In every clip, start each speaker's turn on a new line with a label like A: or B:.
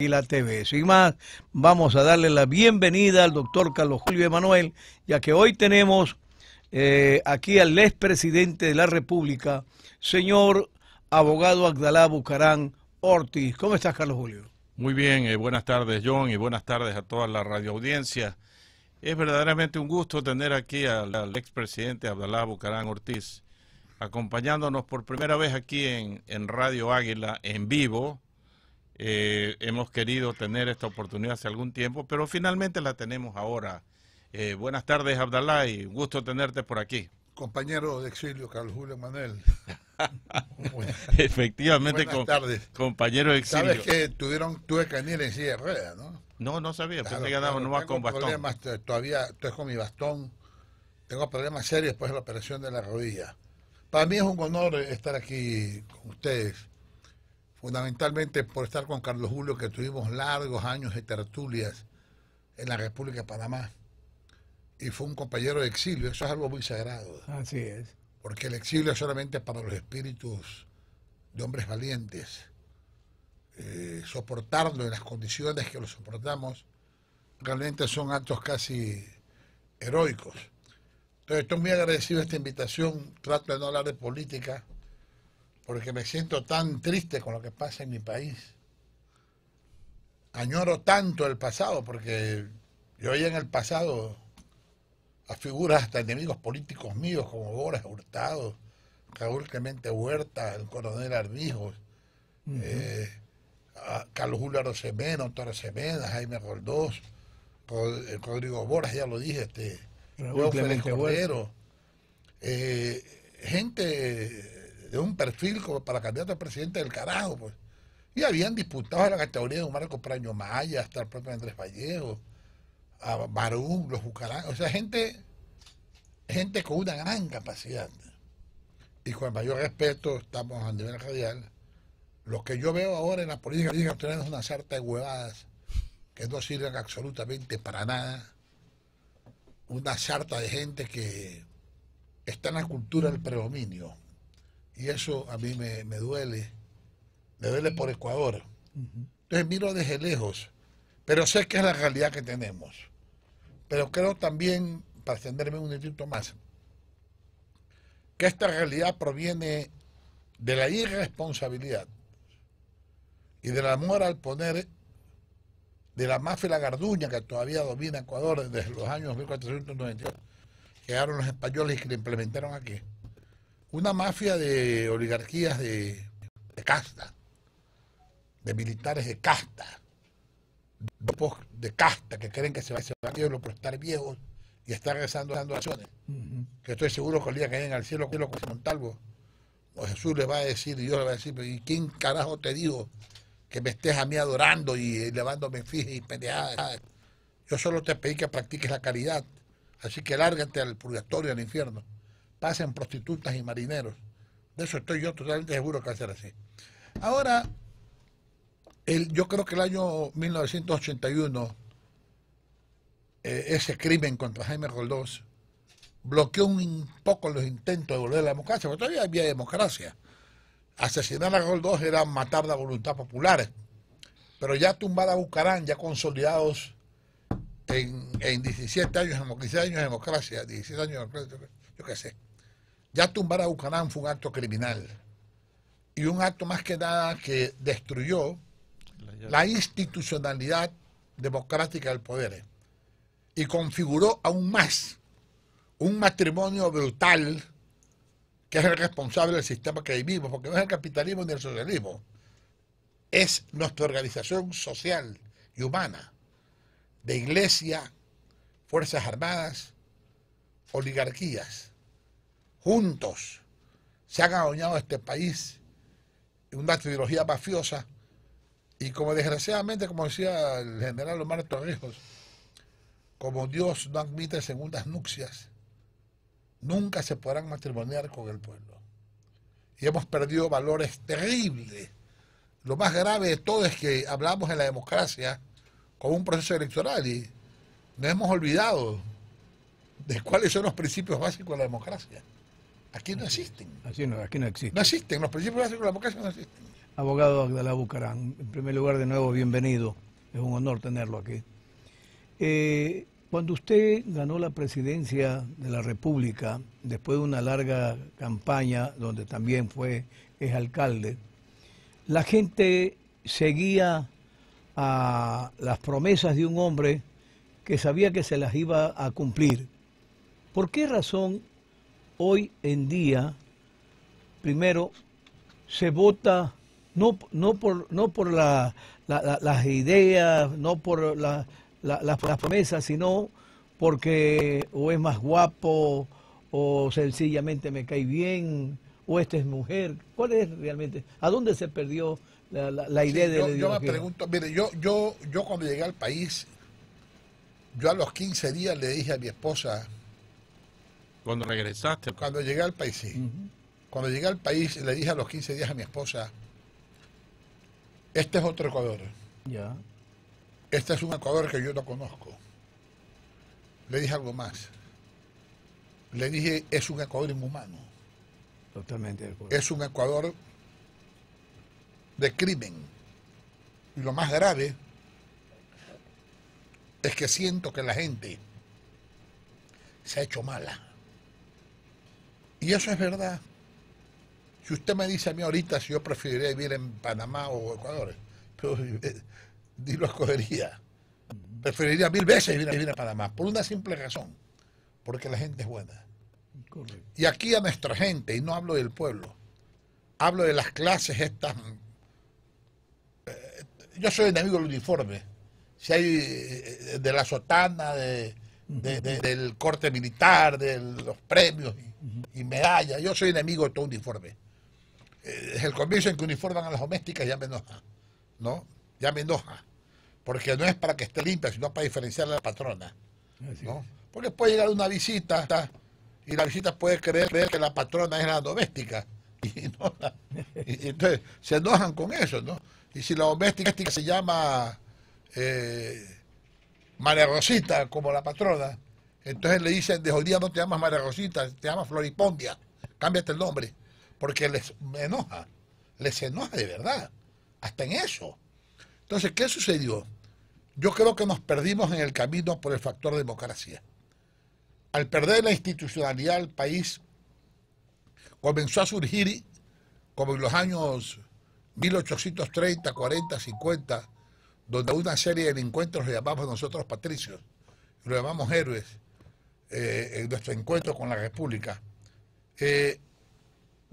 A: y la TV. Sin más, vamos a darle la bienvenida al doctor Carlos Julio Emanuel, ya que hoy tenemos eh, aquí al expresidente de la República, señor abogado Abdalá Bucarán Ortiz. ¿Cómo estás, Carlos Julio?
B: Muy bien, eh, buenas tardes, John, y buenas tardes a toda la radioaudiencia. Es verdaderamente un gusto tener aquí al, ex expresidente Abdalá Bucarán Ortiz, acompañándonos por primera vez aquí en Radio Águila en vivo eh, hemos querido tener esta oportunidad hace algún tiempo, pero finalmente la tenemos ahora. Eh, buenas tardes, Abdalá, y gusto tenerte por aquí.
C: Compañero de exilio, Carlos Julio Manuel. Efectivamente, buenas compañero de exilio. Sabes que tuvieron, tuve que venir en silla de ¿no? No, no sabía, claro, pensé que claro, nomás con bastón. problemas, todavía estoy con mi bastón, tengo problemas serios después de la operación de la rodilla. Para mí es un honor estar aquí con ustedes fundamentalmente por estar con Carlos Julio, que tuvimos largos años de tertulias en la República de Panamá. Y fue un compañero de exilio, eso es algo muy sagrado. Así es. Porque el exilio es solamente para los espíritus de hombres valientes. Eh, soportarlo en las condiciones que lo soportamos, realmente son actos casi heroicos. Entonces estoy muy agradecido esta invitación, trato de no hablar de política, porque me siento tan triste con lo que pasa en mi país. Añoro tanto el pasado, porque yo veía en el pasado a figuras hasta enemigos políticos míos, como Boras Hurtado, Raúl Clemente Huerta, el coronel Armijos, eh, Carlos Julio Semena Toro Semena, Jaime Roldós, eh, Rodrigo Boras, ya lo dije, este,
A: Raúl Clemente
C: eh, gente de un perfil como para candidato a presidente del carajo, pues. Y habían disputado a la categoría de Marco Praño Maya, hasta el propio Andrés Vallejo, a Barún, los Bucarán, o sea, gente, gente con una gran capacidad. Y con el mayor respeto, estamos a nivel radial. Lo que yo veo ahora en la política tenemos es una sarta de huevadas que no sirven absolutamente para nada. Una sarta de gente que está en la cultura del predominio y eso a mí me, duele. Me duele por Ecuador. Entonces miro desde lejos. Pero sé que es la realidad que tenemos. Pero creo también, para extenderme un instinto más, que esta realidad proviene de la irresponsabilidad y del amor al poner de la mafia la garduña que todavía domina Ecuador desde los años Que llegaron los españoles y que la implementaron aquí una mafia de oligarquías de, casta, de militares de casta, grupos de casta que creen que se va a de por estar viejos y estar rezando dando acciones. Que estoy seguro que el día que lleguen al cielo, cielo con Montalvo, o Jesús le va a decir, y Dios le va a decir, ¿y quién carajo te digo que me estés a mí adorando y elevándome fije y peleada? Yo solo te pedí que practiques la caridad, así que lárgate al purgatorio, al infierno hacen prostitutas y marineros. De eso estoy yo totalmente seguro que va a ser así. Ahora, yo creo que el año 1981, eh, ese crimen contra Jaime Roldós bloqueó un poco los intentos de volver a la democracia, porque todavía había democracia. Asesinar a Roldós era matar la voluntad popular, pero ya tumbada Bucarán, ya consolidados en, 17 años, años de democracia, 17 años de democracia, yo qué sé. Ya tumbar a Bucarán fue un acto criminal y un acto más que nada que destruyó la institucionalidad democrática del poder y configuró aún más un matrimonio brutal que es el responsable del sistema que vivimos, porque no es el capitalismo ni el socialismo, es nuestra organización social y humana, de iglesia, fuerzas armadas, oligarquías juntos se han adueñado este país en una ideología mafiosa y como desgraciadamente, como decía el general Omar Torrijos, como Dios no admite segundas nupcias, nunca se podrán matrimoniar con el pueblo. Y hemos perdido valores terribles. Lo más grave de todo es que hablamos en la democracia con un proceso electoral y nos hemos olvidado de cuáles son los principios básicos de la democracia. Aquí no existen. Así no, aquí no existen. No existen, los principios de la vocación no existen.
A: Abogado Agdalá Bucarán, en primer lugar, de nuevo, bienvenido. Es un honor tenerlo aquí. Eh, cuando usted ganó la presidencia de la República, después de una larga campaña, donde también fue, es alcalde, la gente seguía a las promesas de un hombre que sabía que se las iba a cumplir. ¿Por qué razón hoy en día, primero, se vota no, no por, no por la, las ideas, no por las promesas, sino porque o es más guapo, o sencillamente me cae bien, o esta es mujer. ¿Cuál es realmente? ¿A dónde se perdió la, idea de yo, la Yo me pregunto,
C: mire, yo, yo, yo cuando llegué al país, yo a los 15 días le dije a mi esposa, cuando regresaste. Cuando llegué al país, sí. Cuando llegué al país le dije a los 15 días a mi esposa, este es otro Ecuador. Ya. Este es un Ecuador que yo no conozco. Le dije algo más. Le dije, es un Ecuador inhumano. Totalmente Es un Ecuador de crimen. Y lo más grave es que siento que la gente se ha hecho mala. Y eso es verdad. Si usted me dice a mí ahorita si yo preferiría vivir en Panamá o Ecuador, pero eh, lo escogería. Preferiría mil veces vivir, en Panamá, por una simple razón, porque la gente es buena. Y aquí a nuestra gente, y no hablo del pueblo, hablo de las clases estas. Eh, yo soy enemigo del uniforme, si hay eh, de la sotana, de, del corte militar, de los premios y medalla. Yo soy enemigo de todo uniforme. Eh, es el comienzo en que uniforman a las domésticas ya me enoja, ¿no? Ya me enoja. Porque no es para que esté limpia, sino para diferenciar a la patrona, Porque puede llegar una visita y la visita puede creer, que la patrona es la doméstica. Y, entonces se enojan con eso, ¿no? Y si la doméstica se llama eh, Rosita como la patrona, entonces le dicen, de hoy día no te llamas María te llamas Floripondia, cámbiate el nombre, porque les enoja, les enoja de verdad, hasta en eso. Entonces, ¿qué sucedió? Yo creo que nos perdimos en el camino por el factor democracia. Al perder la institucionalidad del país, comenzó a surgir, como en los años 1830, 40, 50, donde una serie de encuentros lo llamamos nosotros patricios, lo llamamos héroes, eh, en nuestro encuentro con la República, eh,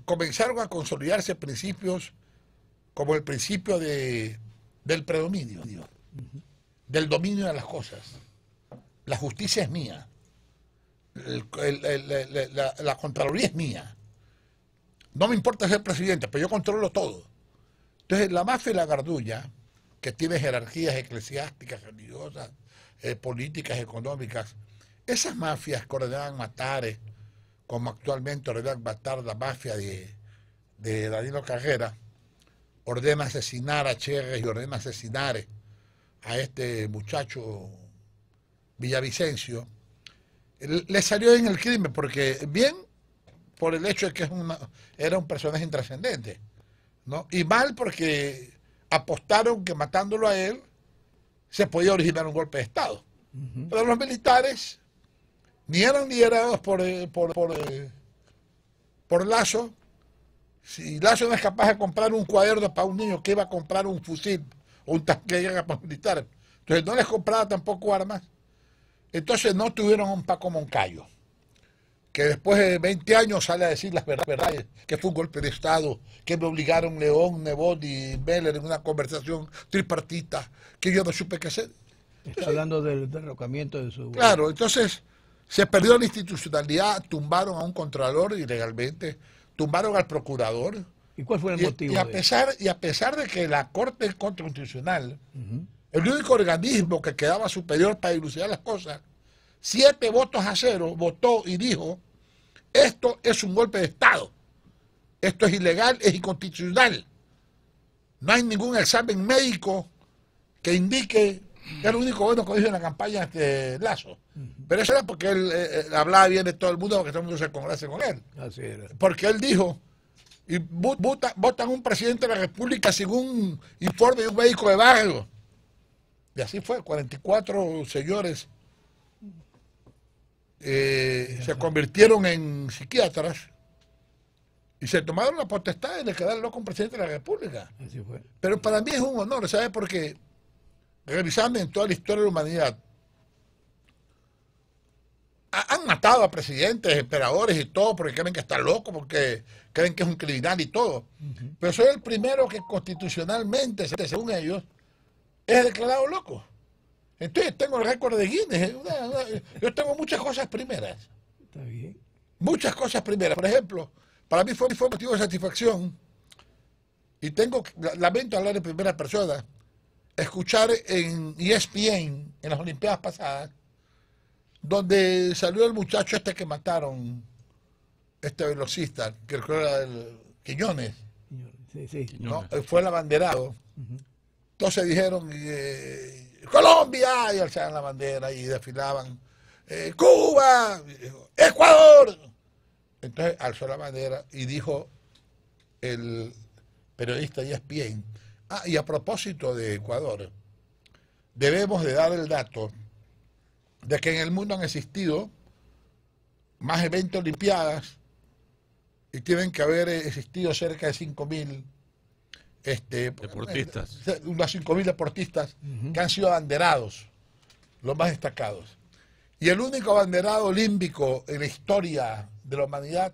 C: comenzaron a consolidarse principios como el principio del predominio, del dominio de las cosas. La justicia es mía, la, Contraloría es mía. No me importa ser presidente, pero yo controlo todo. Entonces, la mafia y la gardulla, que tiene jerarquías eclesiásticas, religiosas, eh, políticas, económicas, esas mafias que ordenan matar, eh, como actualmente ordenan matar la mafia de, Danilo Carrera, ordena asesinar a Cherres y ordena asesinar eh, a este muchacho Villavicencio, le salió en el crimen, porque bien por el hecho de que era un personaje intrascendente, ¿no? Y mal porque apostaron que matándolo a él se podía originar un golpe de Estado. Pero los militares ni eran liderados por, eh, por, por, eh, por Lazo. Si Lazo no es capaz de comprar un cuaderno para un niño, que iba a comprar un fusil o un tanque para militar? Entonces no les compraba tampoco armas. Entonces no tuvieron un Paco Moncayo, que después de 20 años sale a decir las verdades, que fue un golpe de Estado, que me obligaron León, Nebot y Meller en una conversación tripartita, que yo no supe qué hacer.
A: Está hablando del derrocamiento de su...
C: Claro, entonces se perdió la institucionalidad, tumbaron a un contralor ilegalmente, tumbaron al procurador. ¿Y cuál fue el motivo? Y a, pesar, y a pesar de que la Corte Constitucional, el único organismo que quedaba superior para dilucidar las cosas, siete votos a cero, votó y dijo, esto es un golpe de Estado, esto es ilegal, es inconstitucional. No hay ningún examen médico que indique era lo único bueno que dijo en la campaña este Lazo. Pero eso era porque él eh, eh, hablaba bien de todo el mundo, porque todo el mundo se congrese con él. Así era. Porque él dijo, y votan un presidente de la República según un informe de un médico de barrio. Y así fue, 44 señores eh, se convirtieron en psiquiatras y se tomaron la potestad de loco con presidente de la República. Así fue. Pero para mí es un honor, ¿sabe por qué? revisando en toda la historia de la humanidad, han matado a presidentes, emperadores y todo porque creen que está loco, porque creen que es un criminal y todo. Pero soy el primero que constitucionalmente, según ellos, es declarado loco. Entonces tengo el récord de Guinness. yo tengo muchas cosas primeras. Muchas cosas primeras. Por ejemplo, para mí fue, fue motivo de satisfacción, y tengo, lamento hablar en primera persona, escuchar en ESPN, en las Olimpiadas pasadas, donde salió el muchacho este que mataron, este velocista, que era el Quiñones. ¿no? Fue el abanderado. Entonces dijeron, eh, Colombia, y alzaban la bandera y desfilaban. Eh, Cuba, Ecuador. Entonces alzó la bandera y dijo el periodista ESPN, Ah, y a propósito de Ecuador, debemos de dar el dato de que en el mundo han existido más de olimpiadas y tienen que haber existido cerca de 5.000 este, deportistas. Unos 5.000 deportistas que han sido abanderados, los más destacados. Y el único abanderado olímpico en la historia de la humanidad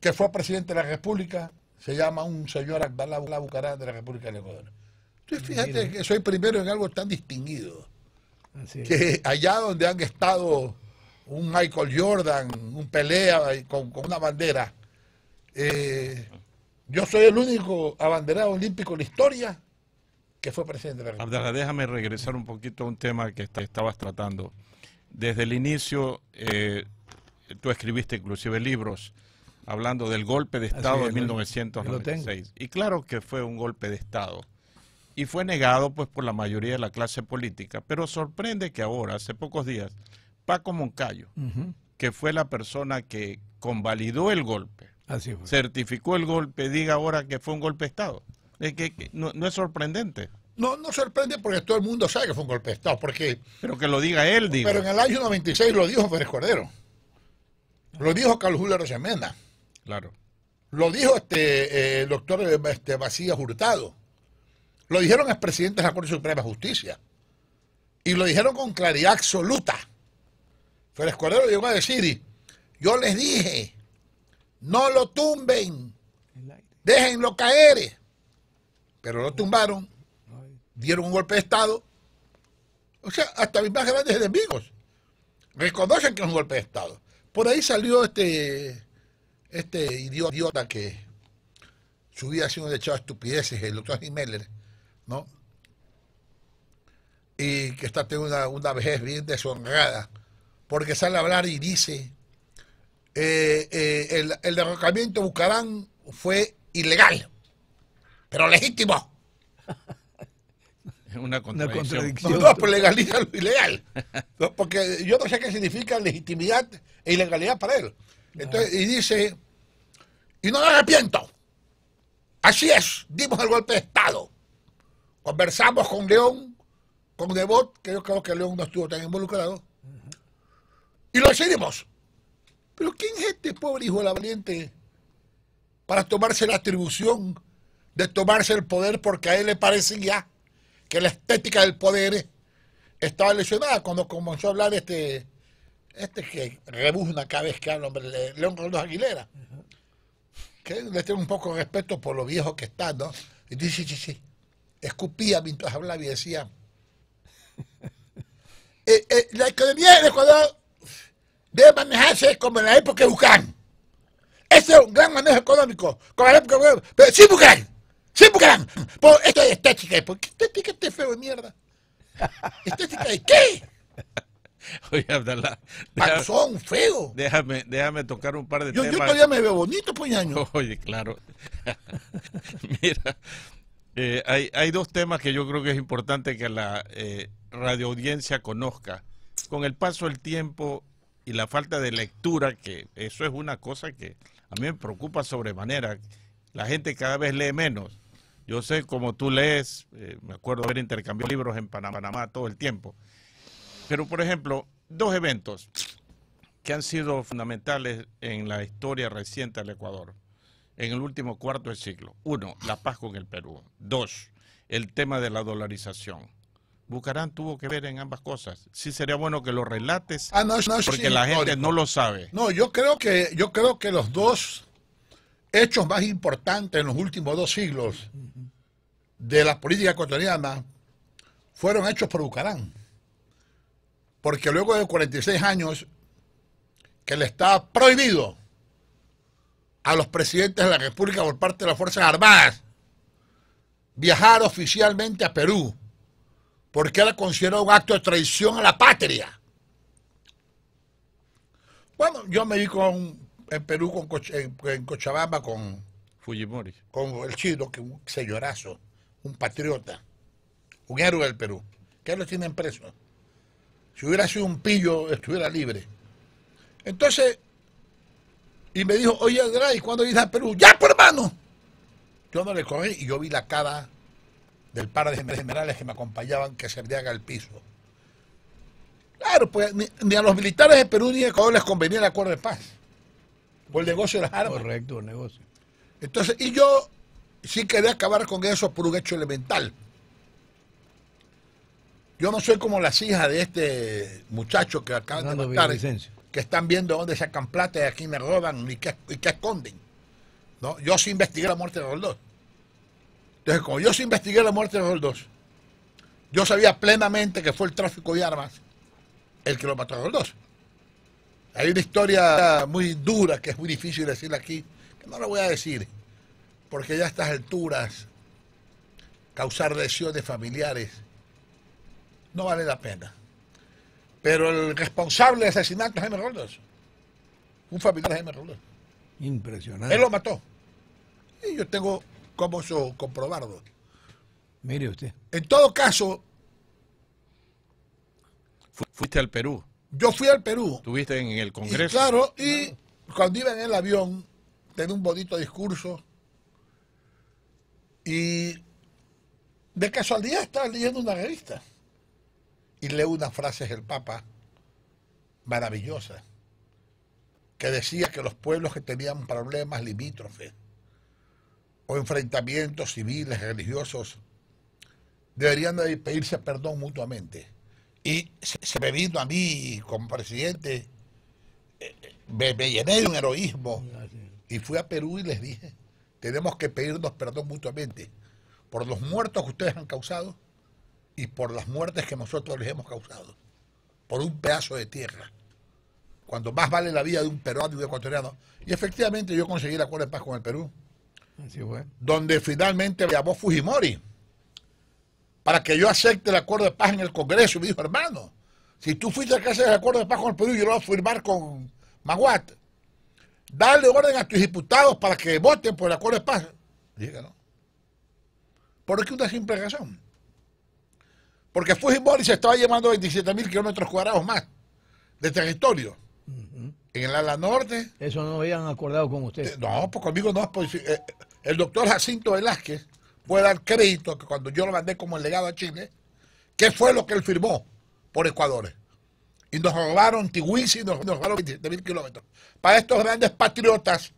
C: que fue presidente de la República se llama un señor la Bucará de la República de Ecuador. Entonces fíjate que soy primero en algo tan distinguido. Que allá donde han estado un Michael Jordan, un pelea con, con una bandera, eh, yo soy el único abanderado olímpico en la historia que fue presidente de la
B: Abdala, déjame regresar un poquito a un tema que estabas tratando. Desde el inicio, eh, tú escribiste inclusive libros hablando del golpe de Estado de 1996. Y claro que fue un golpe de Estado. Y fue negado pues por la mayoría de la clase política. Pero sorprende que ahora, hace pocos días, Paco Moncayo, que fue la persona que convalidó el golpe, certificó el golpe, diga ahora que fue un golpe de Estado. Es que, no, es sorprendente.
C: No, no sorprende porque todo el mundo sabe que fue un golpe de Estado. Porque, pero que lo diga él, digo. Pero en el año 96 lo dijo Pérez Cordero. Lo dijo Carlos Julio Rosemena. Claro. Lo dijo este eh, el doctor este, Macías Hurtado. Lo dijeron presidente de la Corte Suprema de Justicia. Y lo dijeron con claridad absoluta. Félix llegó a decir, yo les dije, no lo tumben, déjenlo caer. Pero lo tumbaron, dieron un golpe de Estado. O sea, hasta mis más grandes enemigos reconocen que es un golpe de Estado. Por ahí salió este este idiota que su vida ha sido de estupideces, el doctor Jiménez, ¿no? Y que está teniendo una, una vejez bien deshonrada, porque sale a hablar y dice, eh, eh, el, derrocamiento de Bucarán fue ilegal, pero legítimo.
B: Es una contradicción. No, pues legaliza lo ilegal.
C: porque yo no sé qué significa legitimidad e ilegalidad para él y dice, y no me arrepiento. Así es, dimos el golpe de Estado. Conversamos con León, con Debot, que yo creo que León no estuvo tan involucrado, y lo decidimos. Pero ¿quién es este pobre hijo de la valiente para tomarse la atribución de tomarse el poder porque a él le parece ya que la estética del poder estaba lesionada cuando comenzó a hablar este este que rebuzna cada vez que habla, hombre, León Carlos Aguilera, que le tengo un poco de respeto por lo viejo que está, ¿no? Y dice, sí, sí, sí. Escupía mientras hablaba y decía, eh, eh, la economía del Ecuador debe manejarse como en la época de Bucán. Ese es un gran manejo económico, como en la época de Bucán. Pero sin Bucán, sin Bucán. Por, esto es estética. ¿Por qué estética este feo de mierda? ¿Estética de qué? Oye,
B: Abdalá. Panzón, feo. Déjame, déjame tocar un par de temas. Yo todavía me veo
C: bonito, puñaño. Pues, Oye, claro.
B: Mira, eh, hay, dos temas que yo creo que es importante que la eh, radio radioaudiencia conozca. Con el paso del tiempo y la falta de lectura, que eso es una cosa que a mí me preocupa sobremanera. La gente cada vez lee menos. Yo sé como tú lees, eh, me acuerdo haber intercambiado libros en Panamá todo el tiempo. Pero, por ejemplo, dos eventos que han sido fundamentales en la historia reciente del Ecuador, en el último cuarto de siglo. Uno, la paz con el Perú. Dos, el tema de la dolarización. Bucarán tuvo que ver en ambas cosas. Sí sería bueno que lo relates
C: ah, porque la gente no lo sabe. No, yo creo que yo creo que los dos hechos más importantes en los últimos dos siglos de la política ecuatoriana fueron hechos por Bucarán porque luego de 46 años que le estaba prohibido a los presidentes de la República por parte de las Fuerzas Armadas viajar oficialmente a Perú, porque era considerado un acto de traición a la patria. Bueno, yo me vi con, en Perú, con, en, Cochabamba, con Fujimori. Con el chido que un señorazo, un patriota, un héroe del Perú, que lo tienen preso. Si hubiera sido un pillo, estuviera libre. Entonces, y me dijo, oye ¿cuándo irás a Perú? ¡Ya, por pues, hermano! Yo no le cogí y yo vi la cara del par de generales que me acompañaban que se haga el piso. Claro, pues ni, a los militares de Perú ni a Ecuador les convenía el acuerdo de paz. O el negocio de las armas. Correcto, el negocio. Entonces, y yo sí quería acabar con eso por un hecho elemental. Yo no soy como las hijas de este muchacho que acaban de matar, que están viendo dónde sacan plata y aquí me roban y qué, y qué esconden. ¿no? Yo sí investigué la muerte de los dos. Entonces, como yo sí investigué la muerte de los dos, yo sabía plenamente que fue el tráfico de armas el que lo mató a los dos. Hay una historia muy dura que es muy difícil decirla aquí, que no la voy a decir, porque ya a estas alturas causar lesiones familiares no vale la pena. Pero el responsable de asesinato es Jaime Roldos, Un familiar de Jaime Roldos,
A: Impresionante. Él lo
C: mató. Y yo tengo como eso comprobarlo. Mire usted. En todo caso.
B: fuiste al Perú. Yo fui al Perú. Estuviste en el Congreso. Y
C: claro, y cuando iba en el avión, tenía un bonito discurso. Y de casualidad estaba leyendo una revista y leo unas frases del Papa maravillosas, que decía que los pueblos que tenían problemas limítrofes o enfrentamientos civiles, religiosos, deberían de pedirse perdón mutuamente. Y se me vino a mí como presidente, eh, me llené de un heroísmo y fui a Perú y les dije, tenemos que pedirnos perdón mutuamente por los muertos que ustedes han causado y por las muertes que nosotros les hemos causado, por un pedazo de tierra, cuando más vale la vida de un peruano y un ecuatoriano. Y efectivamente yo conseguí el acuerdo de paz con el Perú, Así fue. donde finalmente me llamó Fujimori para que yo acepte el acuerdo de paz en el Congreso. Y me dijo, hermano, si tú fuiste a casa del acuerdo de paz con el Perú, yo lo voy a firmar con Maguat. Dale orden a tus diputados para que voten por el acuerdo de paz. Dije, ¿no? Porque una simple razón. Porque Fujimori se estaba llevando 27 mil kilómetros cuadrados más de territorio. En el ala norte. Eso no habían acordado con ustedes. Eh, no, pues conmigo no. Pues, eh, el doctor Jacinto Velázquez puede dar crédito que cuando yo lo mandé como legado a Chile, ¿qué fue lo que él firmó por Ecuador? Y nos robaron Tiwisi, nos, nos robaron 27 mil kilómetros. Para estos grandes patriotas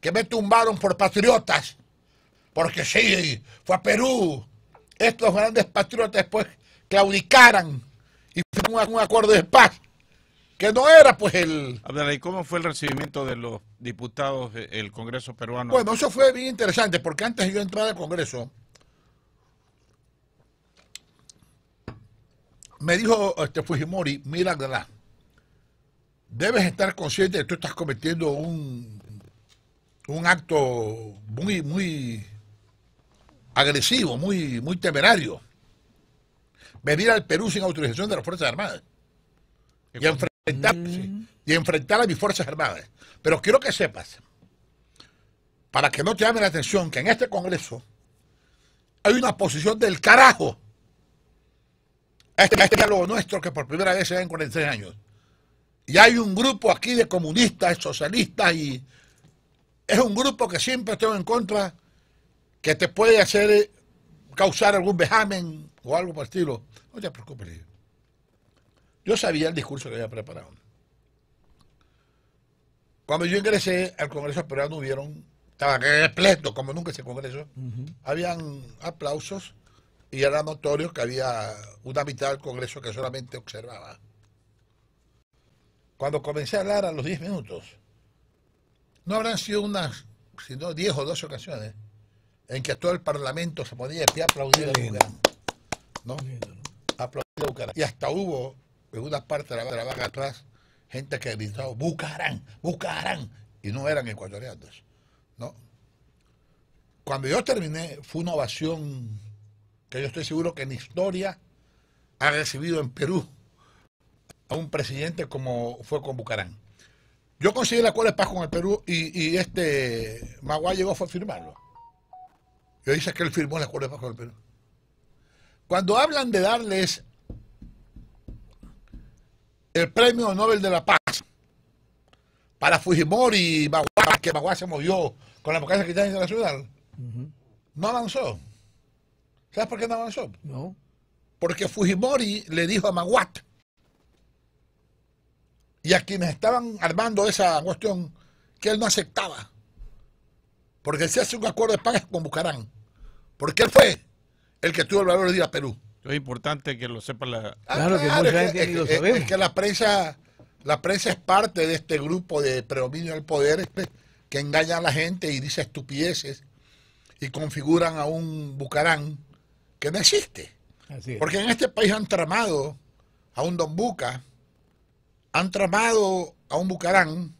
C: que me tumbaron por patriotas, porque sí, fue a Perú. Estos grandes patriotas, pues, claudicaran y un acuerdo de paz, que no
B: era pues el... ¿y cómo fue el recibimiento de los diputados del eh, Congreso
C: peruano? Bueno, eso fue bien interesante, porque antes de yo entrar al Congreso, me dijo este Fujimori, mira, debes estar consciente de que tú estás cometiendo un, un acto muy, muy agresivo, muy, muy temerario venir al Perú sin autorización de las Fuerzas Armadas y y enfrentar a mis Fuerzas Armadas. Pero quiero que sepas, para que no te llame la atención, que en este Congreso hay una posición del carajo. Este, este diálogo nuestro que por primera vez se da en 46 años. Y hay un grupo aquí de comunistas, socialistas y es un grupo que siempre ...tengo en contra, que te puede hacer causar algún vejamen o algo por el estilo. No pues te preocupes, Yo sabía el discurso que había preparado. Cuando yo ingresé al Congreso no hubieron, estaba repleto, como nunca ese Congreso, habían aplausos y era notorio que había una mitad del Congreso que solamente observaba. Cuando comencé a hablar a los 10 minutos, no habrán sido unas, sino 10 o 12 ocasiones en que todo el Parlamento se podía de aplaudir. ¿no? Y hasta hubo, en una parte de la, de atrás, gente que gritaba, Bucarán, Bucarán. Y no eran ecuatorianos. ¿no? Cuando yo terminé, fue una ovación que yo estoy seguro que en historia ha recibido en Perú a un presidente como fue con Bucarán. Yo conseguí el acuerdo de paz con el Perú y, este Magua llegó fue a firmarlo. Yo dice que él firmó el acuerdo de paz con el Perú. Cuando hablan de darles el premio Nobel de la Paz para Fujimori y Maguat, que Maguat se movió con la democracia cristiana internacional, no avanzó. ¿Sabes por qué no avanzó? No. Porque Fujimori le dijo a Maguat y a quienes estaban armando esa cuestión que él no aceptaba. Porque si hace un acuerdo de paz con Bucarán. Porque él fue el que tuvo el valor de ir a Perú.
B: Es importante que lo sepa la... Ah, claro, que es, que,
C: la prensa, la prensa es parte de este grupo de predominio del poder este, que engaña a la gente y dice estupideces y configuran a un Bucarán que no existe. Porque en este país han tramado a un Don Buca, han tramado a un Bucarán.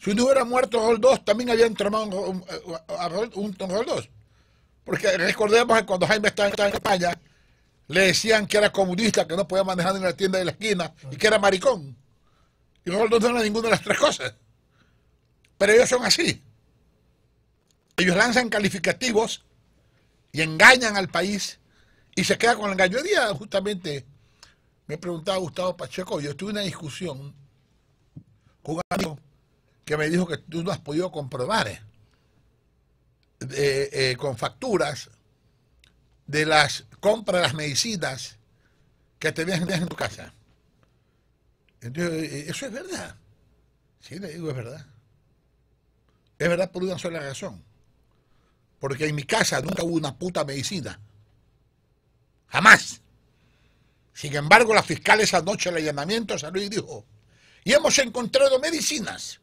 C: Si no hubiera muerto dos, también habían tramado a un, porque recordemos que cuando Jaime estaba en España, le decían que era comunista, que no podía manejar en la tienda de la esquina y que era maricón. Y no, no era ninguna de las tres cosas. Pero ellos son así. Ellos lanzan calificativos y engañan al país y se queda con el engaño. justamente me preguntaba Gustavo Pacheco, yo tuve una discusión con que me dijo que tú no has podido comprobar eh. Eh, eh, con facturas de las compras de las medicinas que te tenías en tu casa. Entonces, eh, eso es verdad. Sí, le digo, es verdad. Es verdad por una sola razón. Porque en mi casa nunca hubo una puta medicina. Jamás. Sin embargo, la fiscal esa noche al allanamiento salió y dijo, y hemos encontrado medicinas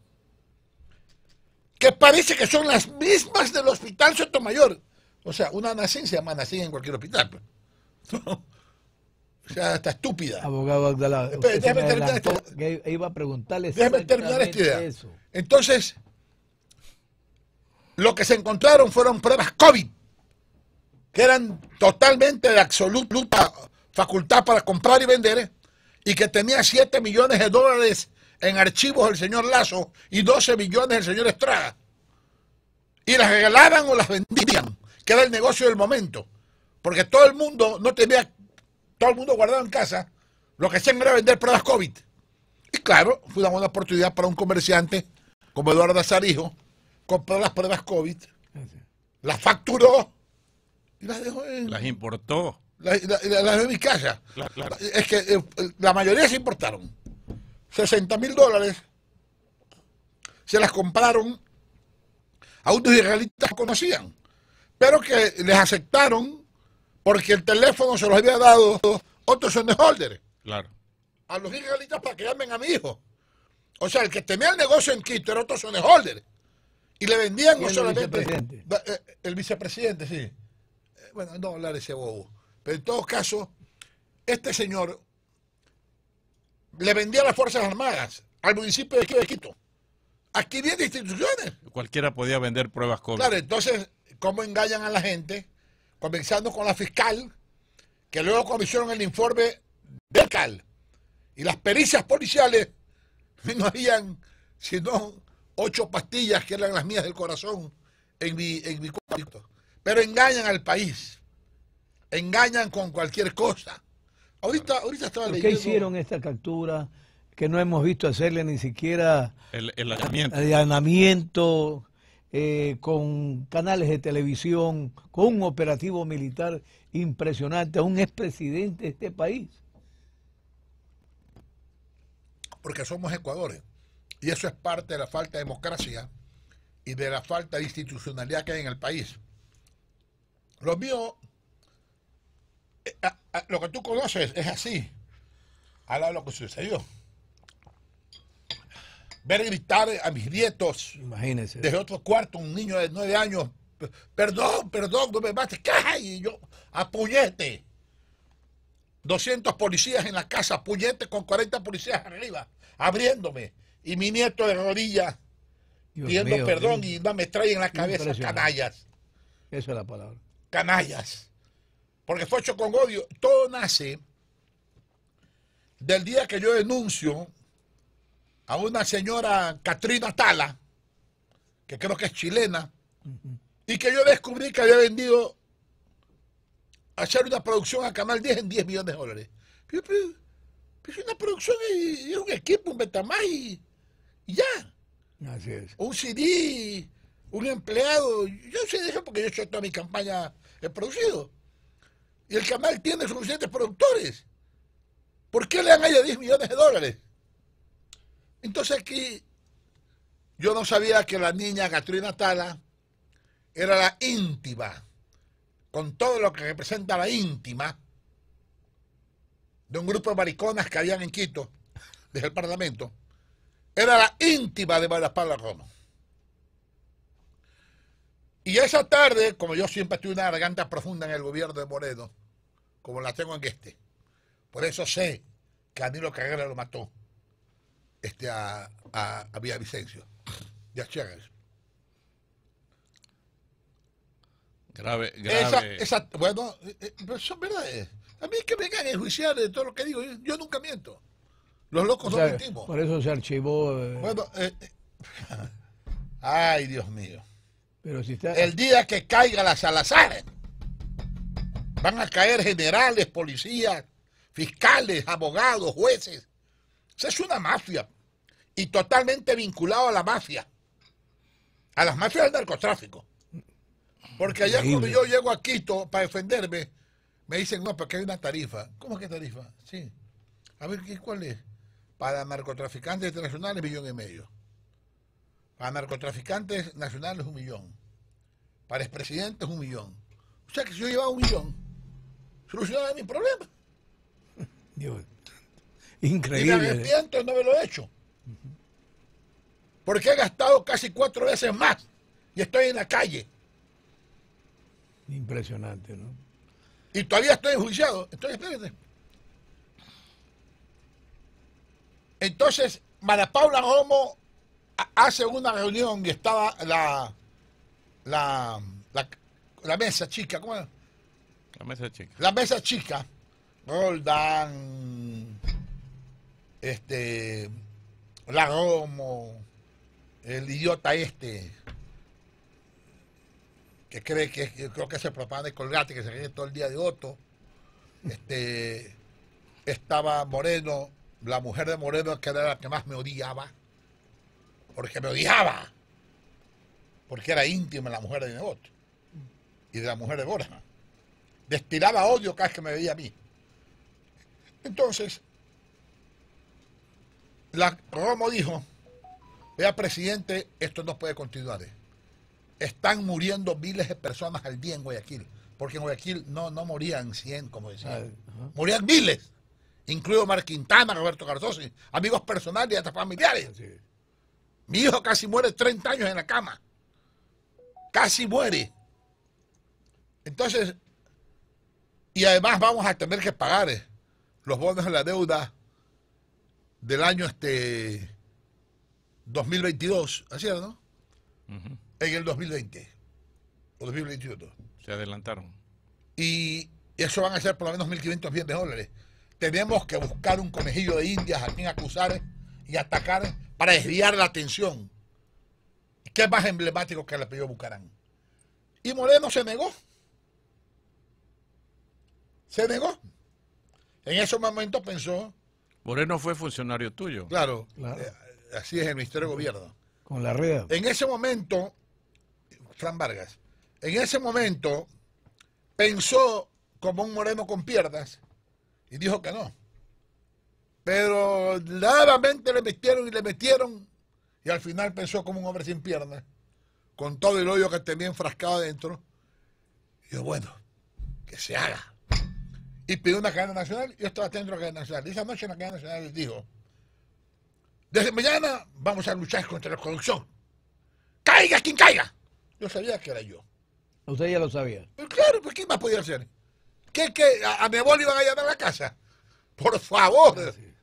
C: que parece que son las mismas del hospital Sotomayor. O sea, una nacencia se llama en cualquier hospital. Pues. o
A: sea, está estúpida. Abogado Abdalá. déjame terminar esta
C: idea. Iba a preguntarle terminar esta idea. Entonces, lo que se encontraron fueron pruebas COVID, que eran totalmente de absoluta facultad para comprar y vender, y que tenía 7 millones de dólares en archivos el señor Lazo y 12 millones el señor Estrada. Y las regalaban o las vendían, que era el negocio del momento. Porque todo el mundo no tenía, todo el mundo guardado en casa, lo que hacían era vender pruebas COVID. Y claro, fue una buena oportunidad para un comerciante como Eduardo Azarijo, compró las pruebas COVID, las facturó y las dejó en...
B: Las importó.
C: Las, de mi casa. Es que eh, la mayoría se importaron. 60 mil dólares, se las compraron a unos israelitas que conocían, pero que les aceptaron porque el teléfono se los había dado otros son de holder. Claro. A los israelitas para que llamen a mi hijo. O sea, el que tenía el negocio en Quito era otro son de holder. Y le vendían el Vicepresidente? Eh, el vicepresidente, sí. Eh, bueno, no hablar ese bobo. Pero en todo caso, este señor le vendía a las Fuerzas Armadas, al municipio de Quito, a instituciones.
B: Cualquiera podía vender pruebas COVID. Claro,
C: entonces, ¿cómo engañan a la gente? Comenzando con la fiscal, que luego comisionaron el informe del CAL. Y las pericias policiales no habían sino ocho pastillas que eran las mías del corazón en mi, en mi cuarto. Pero engañan al país, engañan con cualquier cosa. Ahorita, qué hicieron
A: esta captura? que no hemos visto hacerle ni siquiera el, allanamiento, eh, con canales de televisión, con un operativo militar impresionante a
C: un expresidente de este país. Porque somos Ecuadores. ¿eh? Y eso es parte de la falta de democracia y de la falta de institucionalidad que hay en el país. Lo mío eh, ah, ah, lo que tú conoces es así. Habla de lo que sucedió. Ver gritar a mis nietos
A: Imagínese.
C: desde otro cuarto, un niño de nueve años, perdón, perdón, no me mates, ¡Caja! Y yo, a puñete. 200 policías en la casa, puñete con 40 policías arriba, abriéndome. Y mi nieto de rodillas pidiendo perdón y me trae en la cabeza, canallas.
A: Esa es la palabra.
C: Canallas porque fue hecho con odio. Todo nace del día que yo denuncio a una señora Catrina Tala, que creo que es chilena, y que yo descubrí que había vendido hacer una producción a Canal 10 en 10 millones de dólares. Pero, una producción, y un equipo, un Betamax y, ya. Así es. Un CD, un empleado. Yo sé de eso porque yo he hecho toda mi campaña, he producido. Y el canal tiene suficientes productores. ¿Por qué le dan a 10 millones de dólares? Entonces aquí yo no sabía que la niña Catrina Tala era la íntima, con todo lo que representa la íntima, de un grupo de mariconas que habían en Quito, desde el Parlamento, era la íntima de María Romo. Y esa tarde, como yo siempre estoy una garganta profunda en el gobierno de Moreno, como la tengo en este. Por eso sé que Danilo Carrera lo mató este, a, a, Villavicencio y a Grave, grave. bueno, pero eh, eh, son verdades. A mí que vengan a enjuiciar de todo lo que digo. Yo nunca miento.
B: Los locos no mentimos. Por
C: eso se archivó. Eh, bueno, ay, Dios mío.
A: El
C: día que caiga la Salazar Van a caer generales, policías, fiscales, abogados, jueces. Esa es una mafia. Y totalmente vinculado a la mafia. A las mafias del narcotráfico. Porque allá cuando yo llego a Quito para defenderme, me dicen, no, porque hay una tarifa. ¿Cómo que tarifa? Sí. A ver, ¿cuál es? Para narcotraficantes internacionales, millón y medio. Para narcotraficantes nacionales, un millón. Para expresidentes, un millón. O sea que si yo llevaba un millón, Solucionar mi problema.
A: Dios, increíble. Y me ¿eh? arrepiento
C: de no me hecho. he hecho. Porque he gastado casi cuatro veces más y estoy en la calle.
A: Impresionante, ¿no?
C: Y todavía estoy enjuiciado. estoy espérate. Entonces, María Paula Romo hace una reunión y estaba la, la, la, la mesa chica, ¿cómo era? La mesa chica. La mesa chica. Roldán, este, La Romo, el idiota este, que cree que, creo que se propaga de colgate, que se ríe todo el día de Otto. Este, estaba Moreno, la mujer de Moreno, que era la que más me odiaba, porque me odiaba, porque era íntima la mujer de Nebot y de la mujer de Borja destilaba odio cada vez que me veía a mí. Entonces, la, Romo dijo, vea presidente, esto no puede continuar. Están muriendo miles de personas al día en Guayaquil, porque en Guayaquil no, no morían 100, como decía, morían miles, incluido Marquintana, Roberto Cardosi, amigos personales y hasta familiares. Mi hijo casi muere 30 años en la cama, casi muere. Entonces, y además vamos a tener que pagar eh, los bonos de la deuda del año este 2022, ¿así no? En el 2020 o 2021.
B: Se adelantaron.
C: Y eso van a ser por lo menos 1.500 millones de dólares. Tenemos que buscar un conejillo de indias a quien acusar y atacar para desviar la atención. ¿Qué más emblemático que el pidió buscarán? Y Moreno se negó se negó. En esos momentos pensó.
B: Moreno fue funcionario tuyo. Claro,
C: eh, así es el Ministerio de Gobierno.
B: Con la red.
C: En ese momento, Fran Vargas, en ese momento pensó como un moreno con piernas y dijo que no. Pero nuevamente le metieron y le metieron y al final pensó como un hombre sin piernas, con todo el hoyo que tenía enfrascado adentro. Y yo, bueno, que se haga y pidió una cadena nacional. y Yo estaba dentro de la cadena nacional. Y esa noche en la cadena nacional les dijo, desde mañana vamos a luchar contra la corrupción. Caiga quien caiga. Yo sabía que era yo.
A: Usted ya lo sabía.
C: claro, pues ¿qué más podía hacer? ¿Qué, que A, a le iban a llamar a la casa? Por favor. Ah,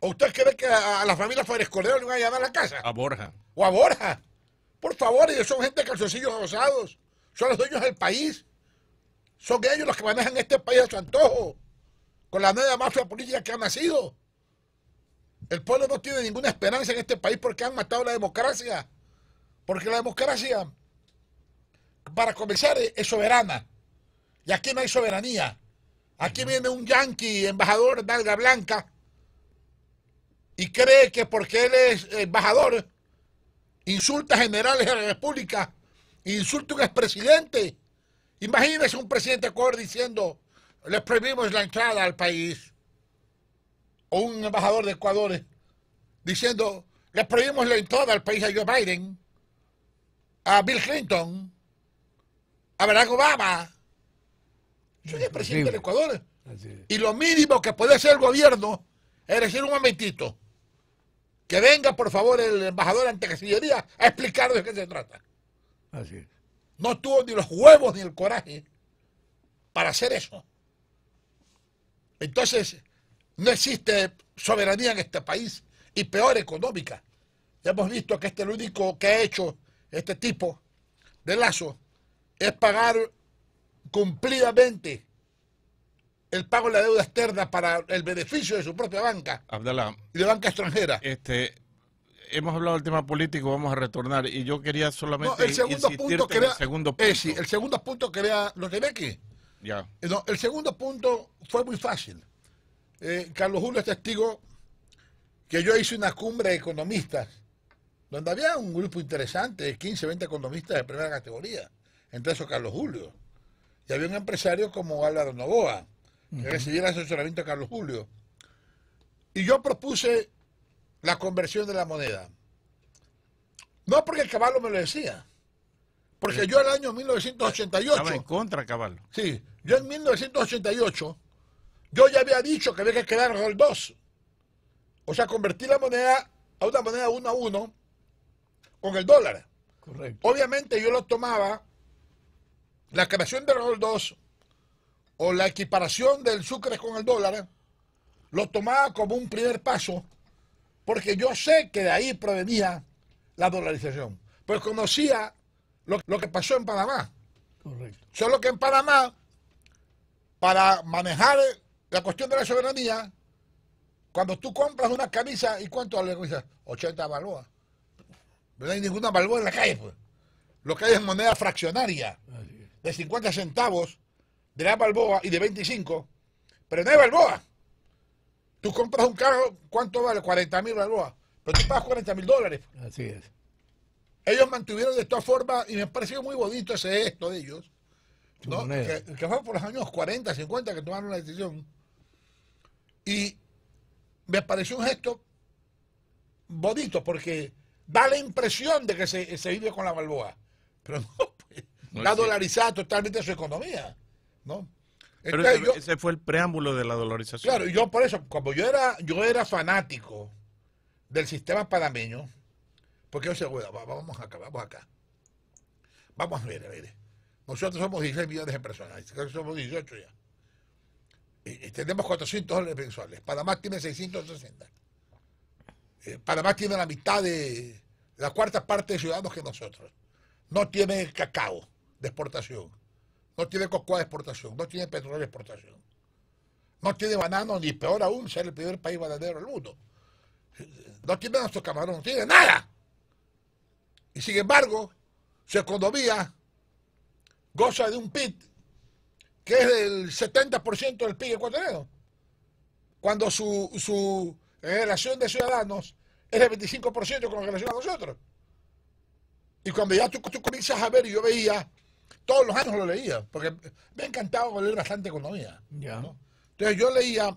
C: ¿O usted cree que a, la familia Fárez Cordero le van a llamar a la casa? A Borja. ¿O a Borja? Por favor, ellos son gente de calzoncillos rosados. Son los dueños del país. Son ellos los que manejan este país a su antojo, con la nueva mafia política que ha nacido. El pueblo no tiene ninguna esperanza en este país porque han matado la democracia. Porque la democracia, para comenzar, es soberana. Y aquí no hay soberanía. Aquí viene un yanqui, embajador nalga blanca, y cree que porque él es embajador, insulta a generales de la República, insulta a un expresidente, Imagínese un presidente de Ecuador diciendo, les prohibimos la entrada al país. O un embajador de Ecuador eh, diciendo, les prohibimos la entrada al país a Joe Biden, a Bill Clinton, a Barack Obama. Yo soy el presidente de Ecuador. Eh. Y lo mínimo que puede hacer el gobierno es decir un momentito. Que venga, por favor, el embajador ante Cancillería a explicar de qué se trata. Así es no tuvo ni los huevos ni el coraje para hacer eso. Entonces, no existe soberanía en este país y peor económica. Ya hemos visto que este es único que ha hecho este tipo de lazo es pagar cumplidamente el pago de la deuda externa para el beneficio de su propia banca
B: y de banca extranjera. Este, hemos hablado del tema político, vamos a retornar. Y yo quería solamente no, el segundo eh, punto el segundo punto. Eh,
C: sí, el segundo punto ¿Lo tiene aquí? Ya. el segundo punto fue muy fácil. Eh, Carlos Julio es testigo que yo hice una cumbre de economistas, donde había un grupo interesante de 15, 20 economistas de primera categoría, entre esos Carlos Julio. Y había un empresario como Álvaro Novoa, que uh el asesoramiento de Carlos Julio. Y yo propuse la conversión de la moneda. No porque el Caballo me lo decía. Porque yo el año 1988... Estaba en contra, Caballo. Sí, yo en 1988, yo ya había dicho que había que quedar el 2. O sea, convertir la moneda a una moneda uno a uno con el dólar. Correcto. Obviamente yo lo tomaba, la creación del rol 2 o la equiparación del sucre con el dólar, lo tomaba como un primer paso porque yo sé que de ahí provenía la dolarización. Pues conocía lo, que pasó en Panamá. Correcto. Solo que en Panamá, para manejar la cuestión de la soberanía, cuando tú compras una camisa, ¿y cuánto le dices, 80 balboas. No hay ninguna balboa en la calle, pues. Lo que hay es moneda fraccionaria, de 50 centavos, de la balboa y de 25, pero no hay balboa. Tú compras un carro, ¿cuánto vale? 40 mil balboa. Pero tú pagas 40 mil dólares. Así es. Ellos mantuvieron de esta forma y me pareció muy bodito ese esto de ellos, que, fue por los años 40, 50 que tomaron la decisión. Y me pareció un gesto bodito, porque da la impresión de que se, vive con la balboa. Pero no, pues, la totalmente su economía. ¿no? Pero ese,
B: fue el preámbulo de la dolorización. Claro,
C: yo por eso, como yo era, yo era fanático del sistema panameño, porque yo decía, vamos acá, vamos acá. Vamos a ver, a ver. Nosotros somos 16 millones de personas, somos 18 ya. Y, tenemos 400 dólares mensuales. Panamá tiene 660. Eh, Panamá tiene la mitad de, la cuarta parte de ciudadanos que nosotros. No tiene cacao de exportación no tiene cocoa de exportación, no tiene petróleo de exportación, no tiene banano, ni peor aún, ser el peor país bananero del mundo. No tiene nuestro camarón, no tiene nada. Y sin embargo, su economía goza de un PIB que es del 70% del PIB ecuatoriano, cuando su, su eh, relación de ciudadanos es del 25% con relación a nosotros. Y cuando ya tú, tú comienzas a ver, yo veía todos los años lo leía, porque me ha encantaba leer bastante economía.
A: Entonces
C: yo leía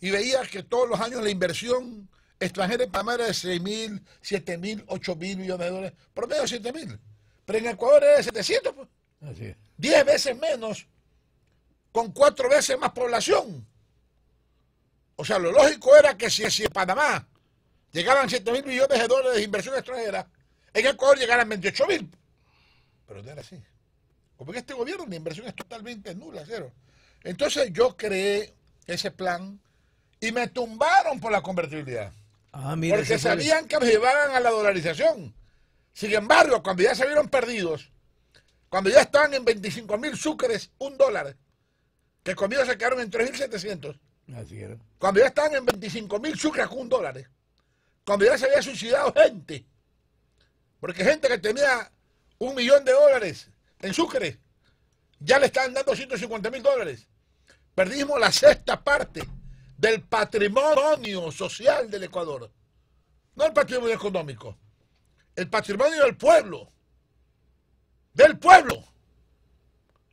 C: y veía que todos los años la inversión extranjera en Panamá era de 6 mil, 7 mil, 8 mil millones de dólares, promedio 7 mil. Pero en Ecuador era de 700, 10 pues. veces menos, con 4 veces más población. O sea, lo lógico era que si, en Panamá llegaban 7 mil millones de dólares de inversión extranjera, en Ecuador llegaran 28 mil pero no era así. Como este gobierno la inversión es totalmente nula, cero. Entonces yo creé ese plan y me tumbaron por la convertibilidad. Ah, porque sabían que me llevaban a la dolarización. Sin embargo, cuando ya se vieron perdidos, cuando ya estaban en 25 mil sucres, un dólar, que conmigo se quedaron en 3.700. Así Cuando ya estaban en 25 mil sucres, un dólar. Cuando ya se había suicidado gente. Porque gente que tenía un millón de dólares en Sucre. Ya le están dando 150 mil dólares. Perdimos la sexta parte del patrimonio social del Ecuador. No el patrimonio económico. El patrimonio del pueblo. Del pueblo.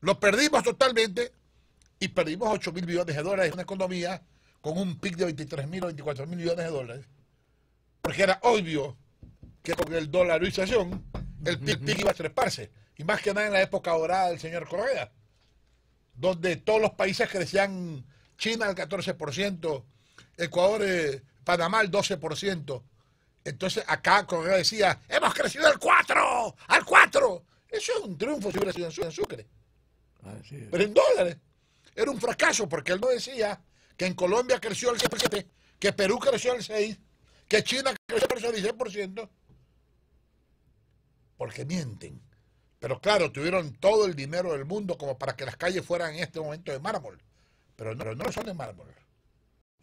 C: Lo perdimos totalmente y perdimos 8 mil millones de dólares en una economía con un PIB de 23 mil o 24 mil millones de dólares. Porque era obvio que con el dolarización el PIB iba a treparse. Y más que nada en la época dorada del señor Correa, donde todos los países crecían, China al 14%, Ecuador, eh, Panamá al 12%. Entonces acá Correa decía, hemos crecido al 4, al 4. Eso es un triunfo si hubiera sido en Sucre. Pero en dólares. Era un fracaso porque él no decía que en Colombia creció al 7%, que Perú creció al 6%, que China creció al 16%, porque mienten. Pero claro, tuvieron todo el dinero del mundo como para que las calles fueran en este momento de mármol. Pero no, lo son de mármol.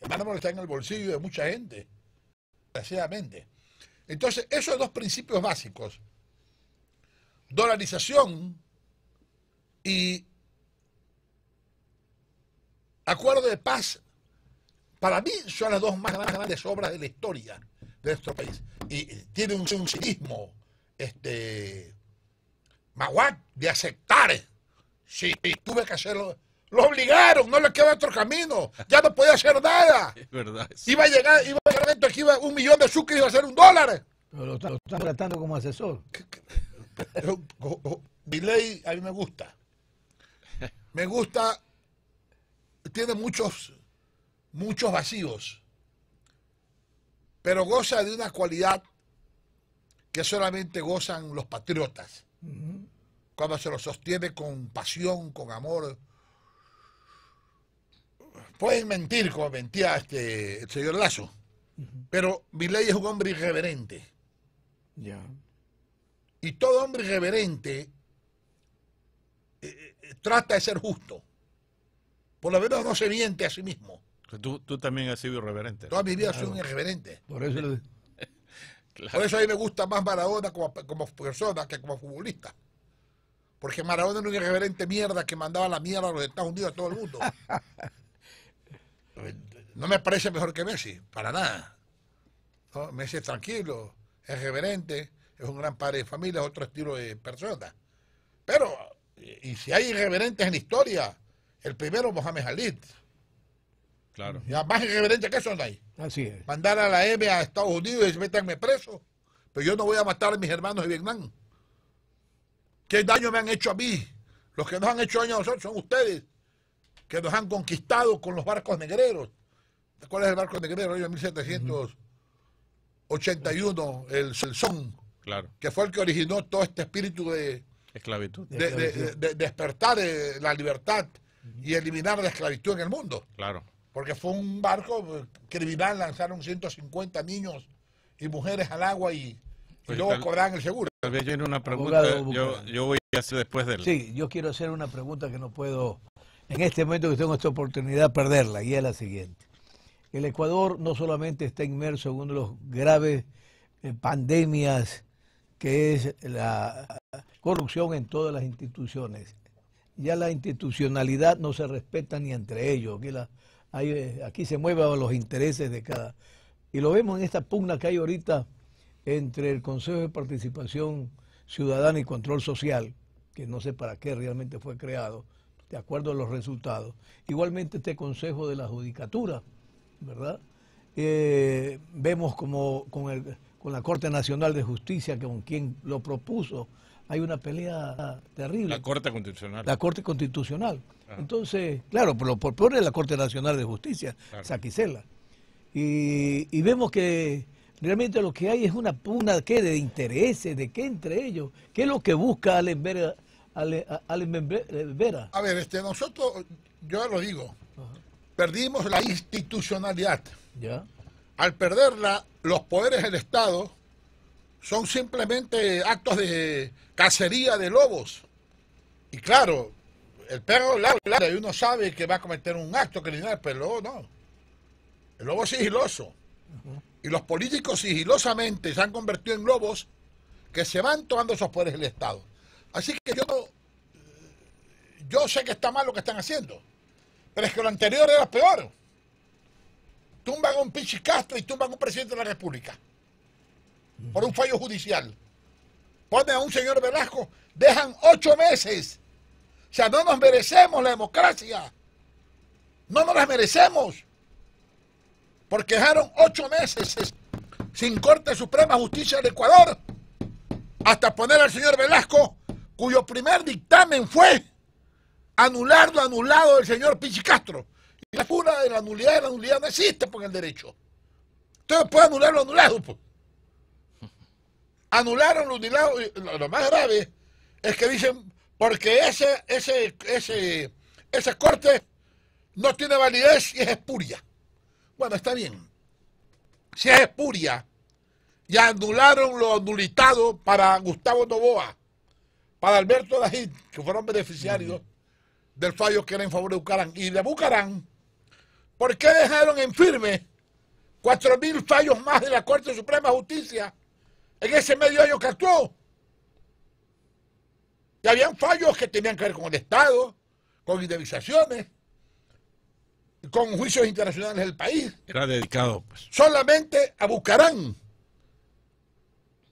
C: El mármol está en el bolsillo de mucha gente, desgraciadamente. Entonces, esos dos principios básicos, dolarización y acuerdo de paz, para mí son las dos más grandes obras de la historia de nuestro país. Y tiene un, un cinismo este, Maguat de aceptar. Eh. Si tuve que hacerlo. Lo obligaron, no le queda otro camino. Ya no podía hacer nada. verdad. Iba a llegar, iba a llegar aquí iba un millón de y iba a ser un dólar. Pero lo, están tratando como asesor. Mi ley a mí me gusta. Me gusta. Tiene muchos, muchos vacíos. Pero goza de una cualidad que solamente gozan los patriotas, cuando se los sostiene con pasión, con amor. Pueden mentir como mentía este, el señor Lazo, pero mi es un hombre irreverente. Ya. Y todo hombre irreverente eh, eh, trata de ser justo. Por lo menos no se miente a sí mismo.
B: Tú, también has sido irreverente. Toda mi vida soy un
C: irreverente. Por eso por eso a mí me gusta más Maradona como, persona que como futbolista. Porque Maradona es un irreverente mierda que mandaba la mierda a los Estados Unidos a todo el mundo. No me parece mejor que Messi, para nada. Messi es tranquilo, es reverente, es un gran padre de familia, es otro estilo de persona. Pero, y si hay irreverentes en la historia, el primero Mohamed Khalid. Claro. Ya más irreverente que eso no Así es. Mandar a la M e a Estados Unidos y meterme preso. Pero yo no voy a matar a mis hermanos de Vietnam. ¿Qué daño me han hecho a mí? Los que nos han hecho daño a nosotros son ustedes, que nos han conquistado con los barcos negreros. ¿Cuál es el barco negrero? En 1781, el, el claro. que fue el que originó todo este espíritu de esclavitud, de, despertar de, de despertar eh, la libertad y eliminar la esclavitud en el mundo. Claro porque fue un barco criminal, lanzaron 150 niños y mujeres al agua y, pues luego cobraron el seguro.
B: Tal vez yo en una pregunta, yo, voy a hacer después de él. Sí,
A: yo quiero hacer una pregunta que no puedo, en este momento que tengo esta oportunidad, perderla, y es la siguiente. El Ecuador no solamente está inmerso en uno de los graves eh, pandemias que es la corrupción en todas las instituciones. Ya la institucionalidad no se respeta ni entre ellos. la, eh, aquí se mueven los intereses de cada. Y lo vemos en esta pugna que hay ahorita entre el Consejo de Participación Ciudadana y Control Social, que no sé para qué realmente fue creado, de acuerdo a los resultados. Igualmente este Consejo de la Judicatura, ¿verdad? Eh, vemos como con, con la Corte Nacional de Justicia, con quien lo propuso, hay una pelea
B: terrible. La Corte Constitucional. La
A: Corte Constitucional. Ah. Entonces, claro, por lo por peor es la Corte Nacional de Justicia, Saquicela. Y, vemos que realmente lo que hay es una pugna ¿qué? de intereses, de qué entre ellos, qué es lo
C: que busca Allen Vera. Eh, a ver, este, nosotros, yo lo digo, perdimos la institucionalidad. Ya. Al perderla, los poderes del Estado son simplemente actos de cacería de lobos. Y claro, el perro ladra y uno sabe que va a cometer un acto criminal, pero el lobo no. El lobo es sigiloso. Y los políticos sigilosamente se han convertido en lobos que se van tomando esos poderes del Estado. Así que yo, yo sé que está mal lo que están haciendo, pero es que lo anterior era peor. Tumban a un pinche Castro y tumban a un presidente de la República por un fallo judicial. pone a un señor Velasco, dejan ocho meses. O sea, no nos merecemos la democracia. No nos la merecemos. Porque dejaron ocho meses sin Corte Suprema Justicia del Ecuador hasta poner al señor Velasco, cuyo primer dictamen fue anular lo anulado del señor Pichicastro Y la funa de la nulidad de la nulidad no existe por pues, el derecho. Entonces puede anular lo anulado. Pues anularon los dilados. Lo, más grave es que dicen, porque ese, ese, ese, ese corte no tiene validez y es espuria. Bueno, está bien. Si es espuria, ya anularon lo anulitado para Gustavo Toboa, para Alberto Dajín, que fueron beneficiarios del fallo que era en favor de Bucarán. Y de Bucarán, ¿por qué dejaron en firme cuatro mil fallos más de la Corte Suprema de Justicia en ese medio año que actuó. Y habían fallos que tenían que ver con el Estado, con indemnizaciones, con juicios internacionales del país.
B: Era dedicado, pues.
C: Solamente a Bucarán.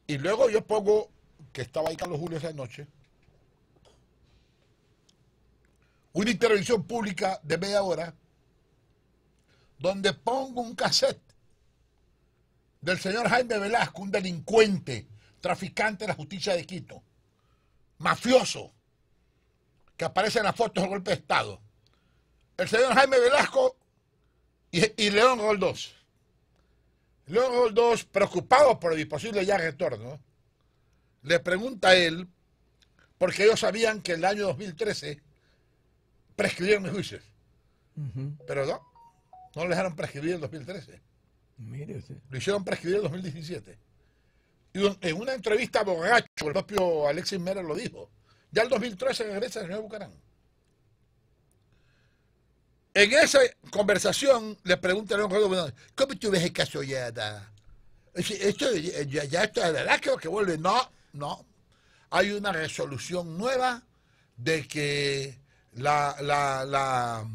C: Y luego yo pongo que estaba ahí Carlos Julio esa noche. Una intervención pública de media hora donde pongo un cassette del señor Jaime Velasco, un delincuente, traficante de la justicia de Quito, mafioso, que aparece en las fotos del golpe de Estado. El señor Jaime Velasco y, León Roldós. León Roldós, preocupado por el posible ya retorno, le pregunta a él, porque ellos sabían que en el año 2013 prescribieron los juicios. Pero no, no les dejaron prescribir en 2013. Lo hicieron prescribir en 2017. en una entrevista borracho, el propio Alexis Mera lo dijo. Ya el 2013 regresa el señor Bucarán. En esa conversación le preguntan ¿cómo tú ves el ya? Esto ya, es verdad que vuelve. No, no. Hay una resolución nueva de que la, la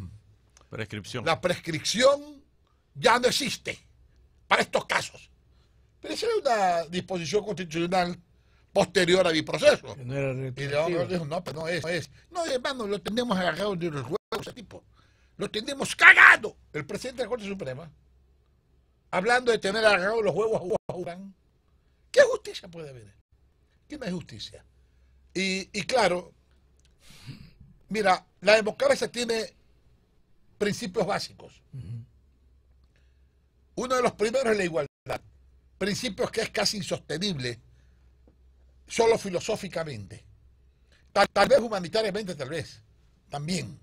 C: prescripción. La prescripción ya no existe para estos casos. Pero esa es una disposición constitucional posterior a mi proceso. Y de y dijo, no, pero no es, no es. No, hermano, lo tenemos agarrado de los huevos ese tipo. Lo tenemos cagado. El presidente de la Corte Suprema, hablando de tener agarrado los huevos a Juan. ¿Qué justicia puede haber? ¿Qué no es justicia? Y, claro, mira, la democracia tiene principios básicos. Uno de los primeros es la igualdad, principios que es casi insostenible, solo filosóficamente, tal, tal vez humanitariamente, tal vez, también.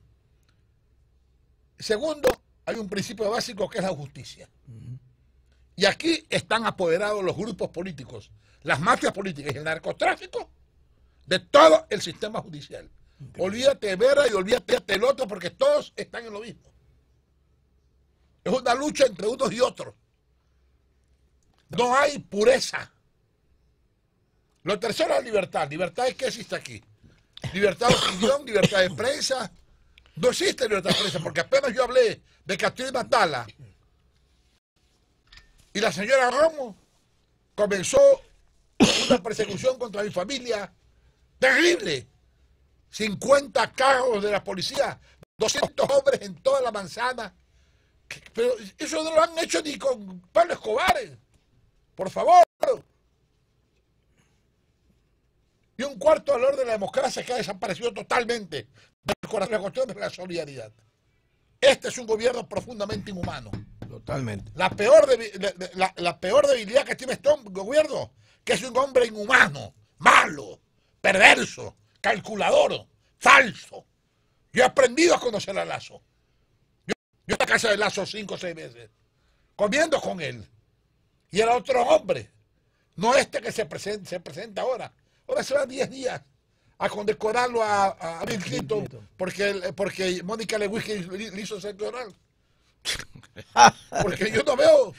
C: Segundo, hay un principio básico que es la justicia. Y aquí están apoderados los grupos políticos, las mafias políticas y el narcotráfico de todo el sistema judicial. Olvídate de Vera y olvídate del otro porque todos están en lo mismo. Es una lucha entre unos y otros. No hay pureza. Lo tercero es libertad. ¿Libertad es que existe aquí? Libertad de opinión, libertad de prensa. No existe libertad de prensa, porque apenas yo hablé de Castillo y y la señora Romo comenzó una persecución contra mi familia terrible. 50 carros de la policía, 200 hombres en toda la manzana pero eso no lo han hecho ni con Pablo Escobar. Eh. Por favor. Y un cuarto valor de la democracia que ha desaparecido totalmente del corazón de la cuestión de la solidaridad. Este es un gobierno profundamente inhumano.
A: Totalmente.
C: La peor, la, peor debilidad que tiene este gobierno, que es un hombre inhumano, malo, perverso, calculador, falso. Yo he aprendido a conocer a Lazo. Yo la casa de Lazo cinco o seis veces, comiendo con él. Y era otro hombre, no este que se presenta, se presenta ahora. Ahora se va diez días a condecorarlo a, a, porque, porque Mónica Lewinsky le hizo ese oral. Porque yo no veo.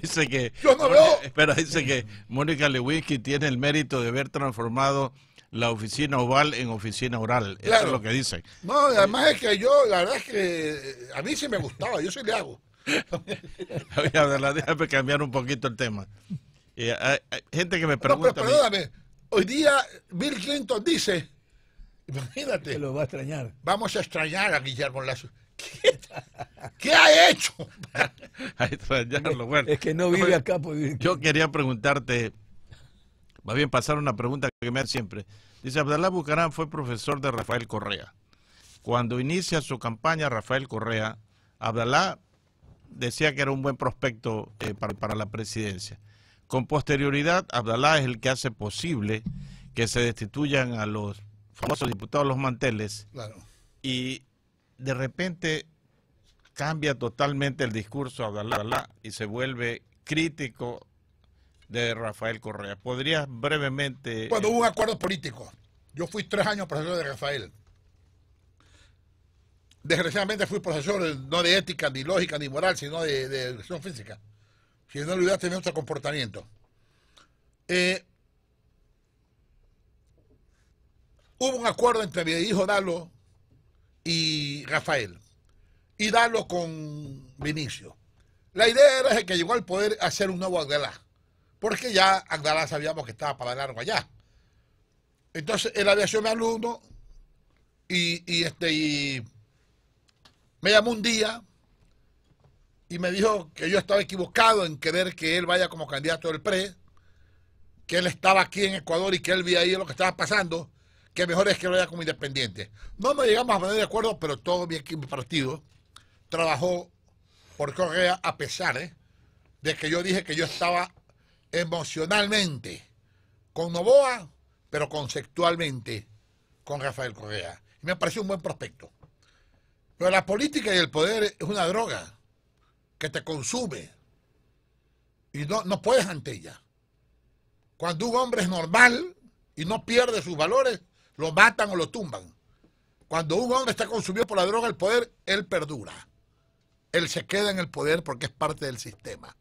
B: dice que. Yo no veo. Pero dice que Mónica Lewinsky tiene el mérito de haber transformado la oficina oval en oficina oral. Eso es lo que dicen.
C: No, además es que yo, la verdad es que eh, a mí sí me gustaba, yo sí le hago.
B: Déjame cambiar un poquito el tema. Eh, gente que me pregunta. pero perdóname,
C: hoy día Bill Clinton dice: Imagínate. lo va a extrañar. Vamos a extrañar a Guillermo Lazo. ¿Qué, ha hecho?
B: a extrañarlo, Es que no vive acá. Pues, yo quería preguntarte va bien pasar una pregunta que me hace siempre. Dice, Abdalá Bucarán fue profesor de Rafael Correa. Cuando inicia su campaña Rafael Correa, Abdalá decía que era un buen prospecto eh, para, para, la presidencia. Con posterioridad, Abdalá es el que hace posible que se destituyan a los famosos diputados los manteles. Claro. Y de repente cambia totalmente el discurso Abdalá y se vuelve crítico de Rafael Correa. ¿Podrías brevemente... Cuando eh,
C: hubo un acuerdo político, yo fui tres años profesor de Rafael. Desgraciadamente fui profesor eh, no de ética, ni lógica, ni moral, sino de, educación física. Si no le hubiera tenido otro comportamiento. Eh, hubo un acuerdo entre mi hijo Dalo y Rafael. Y Dalo con Vinicio. La idea era que llegó al poder hacer un nuevo adelante porque ya Andalá sabíamos que estaba para largo allá. Entonces él había sido mi alumno y, este, me llamó un día y me dijo que yo estaba equivocado en querer que él vaya como candidato del PRE, que él estaba aquí en Ecuador y que él veía ahí lo que estaba pasando, que mejor es que lo vaya como independiente. No nos llegamos a poner de acuerdo, pero todo mi, equipo partido trabajó por Correa a pesar ¿eh? de que yo dije que yo estaba emocionalmente con Novoa, pero conceptualmente con Rafael Correa. Y me pareció un buen prospecto. Pero la política y el poder es una droga que te consume y no, no puedes ante ella. Cuando un hombre es normal y no pierde sus valores, lo matan o lo tumban. Cuando un hombre está consumido por la droga, el poder, él perdura. Él se queda en el poder porque es parte del sistema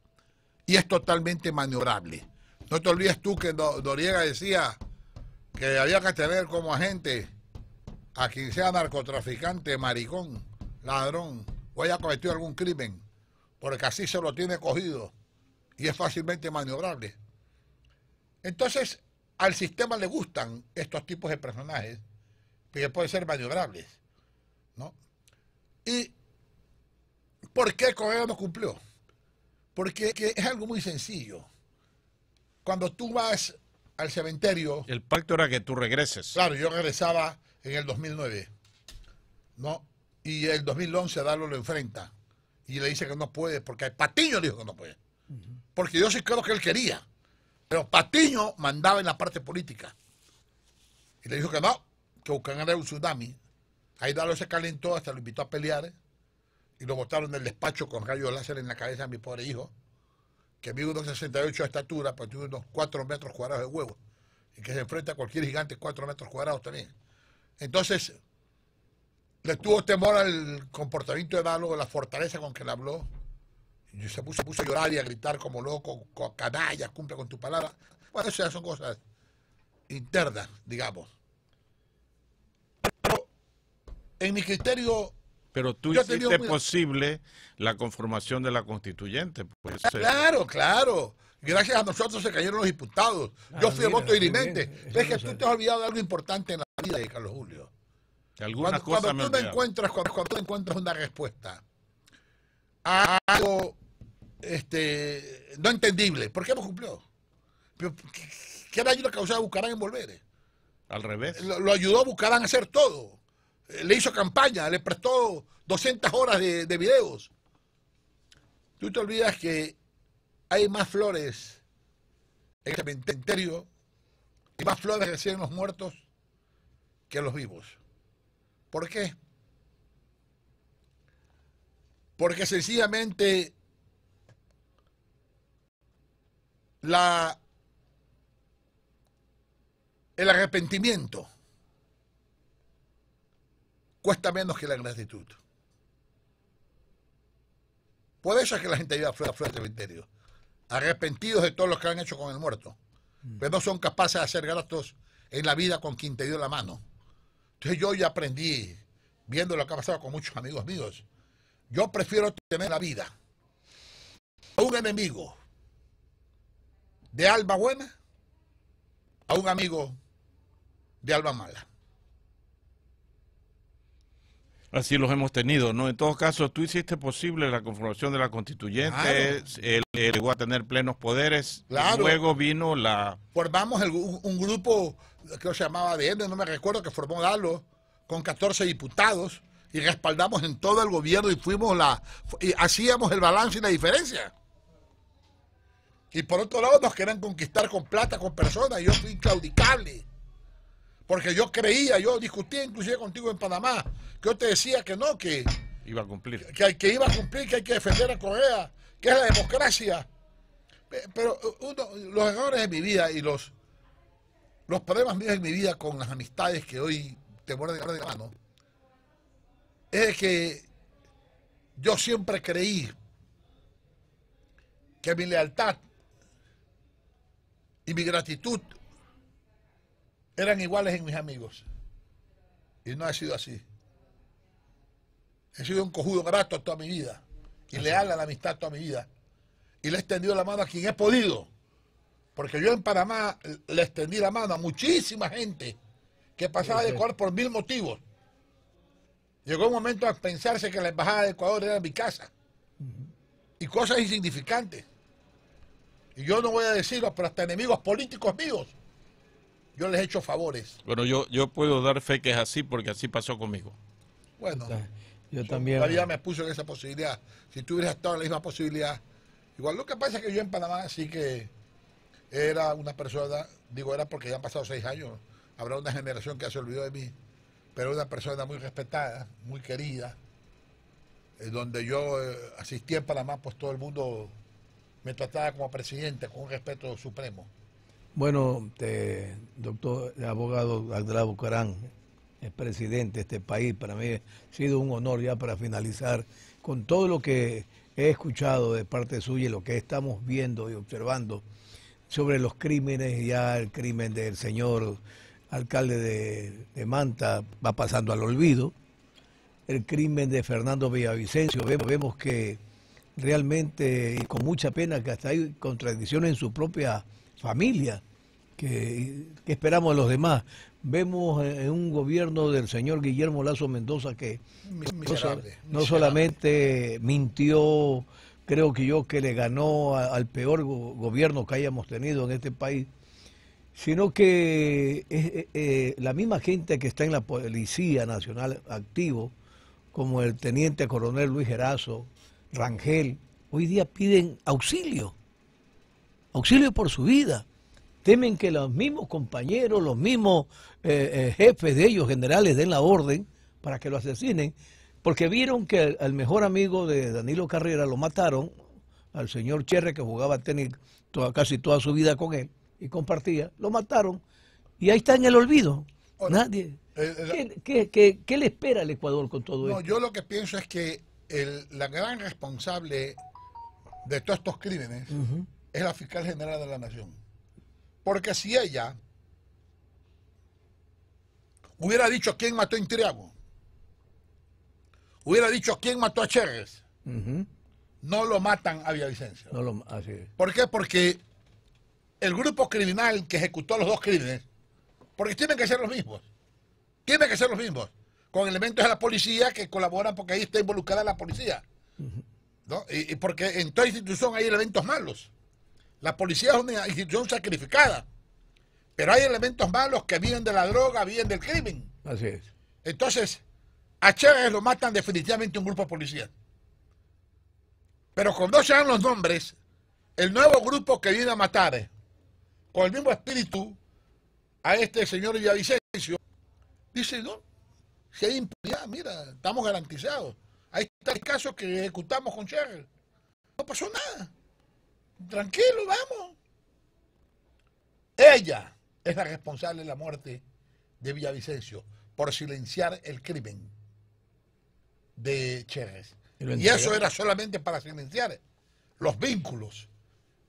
C: y es totalmente maniobrable. No te olvides tú que Doriega decía que había que tener como agente a quien sea narcotraficante, maricón, ladrón o haya cometido algún crimen, porque así se lo tiene cogido y es fácilmente maniobrable. Entonces, al sistema le gustan estos tipos de personajes que pueden ser maniobrables. ¿no? ¿Y por qué Correa no cumplió? Porque es algo muy sencillo. Cuando tú vas al cementerio...
B: El pacto era que tú regreses.
C: Claro, yo regresaba en el 2009. ¿no? Y el 2011 Dalo lo enfrenta. Y le dice que no puede, porque Patiño dijo que no puede. Porque yo sí creo que él quería. Pero Patiño mandaba en la parte política. Y le dijo que no, que buscan era un tsunami. Ahí Dalo se calentó, hasta lo invitó a pelear y lo botaron del despacho con rayos láser en la cabeza a mi pobre hijo, que mide unos 68 de estatura, pero tiene unos 4 metros cuadrados de huevo, y que se enfrenta a cualquier gigante 4 metros cuadrados también. Entonces, le tuvo temor al comportamiento de Dalo, la fortaleza con que le habló, y se puso, a llorar y a gritar como loco, canallas, cumple con tu palabra. Bueno, esas son cosas internas, digamos. Pero en mi criterio
B: pero tú hiciste posible la conformación de la constituyente. Pues, claro,
C: claro. Gracias a nosotros se cayeron los diputados. yo ah, fui el voto dirimente. Es que tú te has olvidado de algo importante en la vida de Carlos Julio. Algunas cuando, cuando tú encuentras, cuando, encuentras una respuesta a algo este, no entendible, ¿por qué no cumplió? ¿Qué daño le causó a Bucarán en volver? Al revés. Lo, ayudó a a hacer todo le hizo campaña, le prestó 200 horas de, videos. Tú te olvidas que hay más flores en el este cementerio y más flores reciben los muertos que los vivos. ¿Por qué? Porque sencillamente la, el arrepentimiento cuesta menos que la gratitud. Por eso es que la gente lleva fuera, del cementerio, arrepentidos de todo lo que han hecho con el muerto, mm. pero no son capaces de hacer gratos en la vida con quien te dio la mano. Entonces yo ya aprendí, viendo lo que ha pasado con muchos amigos míos, yo prefiero tener la vida a un enemigo de alma buena a un amigo de alma mala.
B: Así los hemos tenido, ¿no? En todo caso, tú hiciste posible la conformación de la constituyente, llegó a tener plenos poderes, claro. luego vino la...
C: Formamos un grupo, creo que se llamaba de no me recuerdo, que formó Dalo, con 14 diputados, y respaldamos en todo el gobierno y fuimos la... Y hacíamos el balance y la diferencia. Y por otro lado nos querían conquistar con plata, con personas, yo fui inclaudicable. Porque yo creía, yo discutía inclusive contigo en Panamá, que yo te decía que no, que iba a cumplir. Que, que iba a cumplir, que hay que defender a Corea, que es la democracia. Pero uno, los errores de mi vida y los, los problemas míos en mi vida con las amistades que hoy te muero de la mano, es que yo siempre creí que mi lealtad y mi gratitud eran iguales en mis amigos. Y no ha sido así. He sido un cojudo grato toda mi vida y leal a la amistad toda mi vida. Y le he extendido la mano a quien he podido. Porque yo en Panamá le extendí la mano a muchísima gente que pasaba de Ecuador por mil motivos. Llegó un momento a pensarse que la embajada de Ecuador era mi casa. Y cosas insignificantes. Y yo no voy a decirlo, pero hasta enemigos políticos míos yo les he hecho favores.
B: Bueno, yo, yo puedo dar fe que es así porque así pasó conmigo.
C: Bueno, ah,
A: yo también. me
C: puso en esa posibilidad. Si tú hubieras estado en la misma posibilidad, igual lo que pasa es que yo en Panamá sí que era una persona, digo era porque ya han pasado seis años, habrá una generación que se olvidó de mí, pero una persona muy respetada, muy querida, donde yo asistía eh, asistí en Panamá, pues todo el mundo me trataba como presidente con un respeto supremo.
A: Bueno, doctor, abogado Andrés Bucarán, el presidente de este país, para mí ha sido un honor ya para finalizar con todo lo que he escuchado de parte suya y lo que estamos viendo y observando sobre los crímenes, ya el crimen del señor alcalde de, Manta va pasando al olvido, el crimen de Fernando Villavicencio, vemos, vemos que realmente y con mucha pena que hasta hay contradicciones en su propia familia que, esperamos de los demás. Vemos eh, en un gobierno del señor Guillermo Lazo Mendoza que no, solamente mintió, creo que yo que le ganó al peor gobierno que hayamos tenido en este país, sino que eh, eh, la misma gente que está en la Policía Nacional activo, como el teniente coronel Luis Gerazo, Rangel, hoy día piden auxilio auxilio por su vida. Temen que los mismos compañeros, los mismos eh, eh, jefes de ellos, generales, den la orden para que lo asesinen, porque vieron que el, mejor amigo de Danilo Carrera lo mataron, al señor Cherre que jugaba tenis toda, casi toda su vida con él y compartía, lo mataron y ahí está en el olvido.
C: Nadie. Eh,
A: ¿Qué, le espera al Ecuador con todo no, esto? Yo
C: lo que pienso es que la gran responsable de todos estos crímenes es la fiscal general de la nación. Porque si ella hubiera dicho quién mató a Intriago, hubiera dicho quién mató a Chérez, no lo matan a Villavicencio. No ¿Por qué? Porque el grupo criminal que ejecutó los dos crímenes, porque tienen que ser los mismos, tienen que ser los mismos, con elementos de la policía que colaboran porque ahí está involucrada la policía. y, porque en toda institución hay elementos malos. La policía es una institución sacrificada. Pero hay elementos malos que vienen de la droga, vienen del crimen. Así es. Entonces, a Chávez lo matan definitivamente un grupo de policial. Pero cuando se dan los nombres, el nuevo grupo que viene a matar, con el mismo espíritu, a este señor Villavicencio, dice, no, si hay impunidad, mira, estamos garantizados. Ahí está el caso que ejecutamos con Chávez. No pasó nada tranquilo, vamos. Ella es la responsable de la muerte de Villavicencio por silenciar el crimen de Chérez. Y, eso era solamente para silenciar los vínculos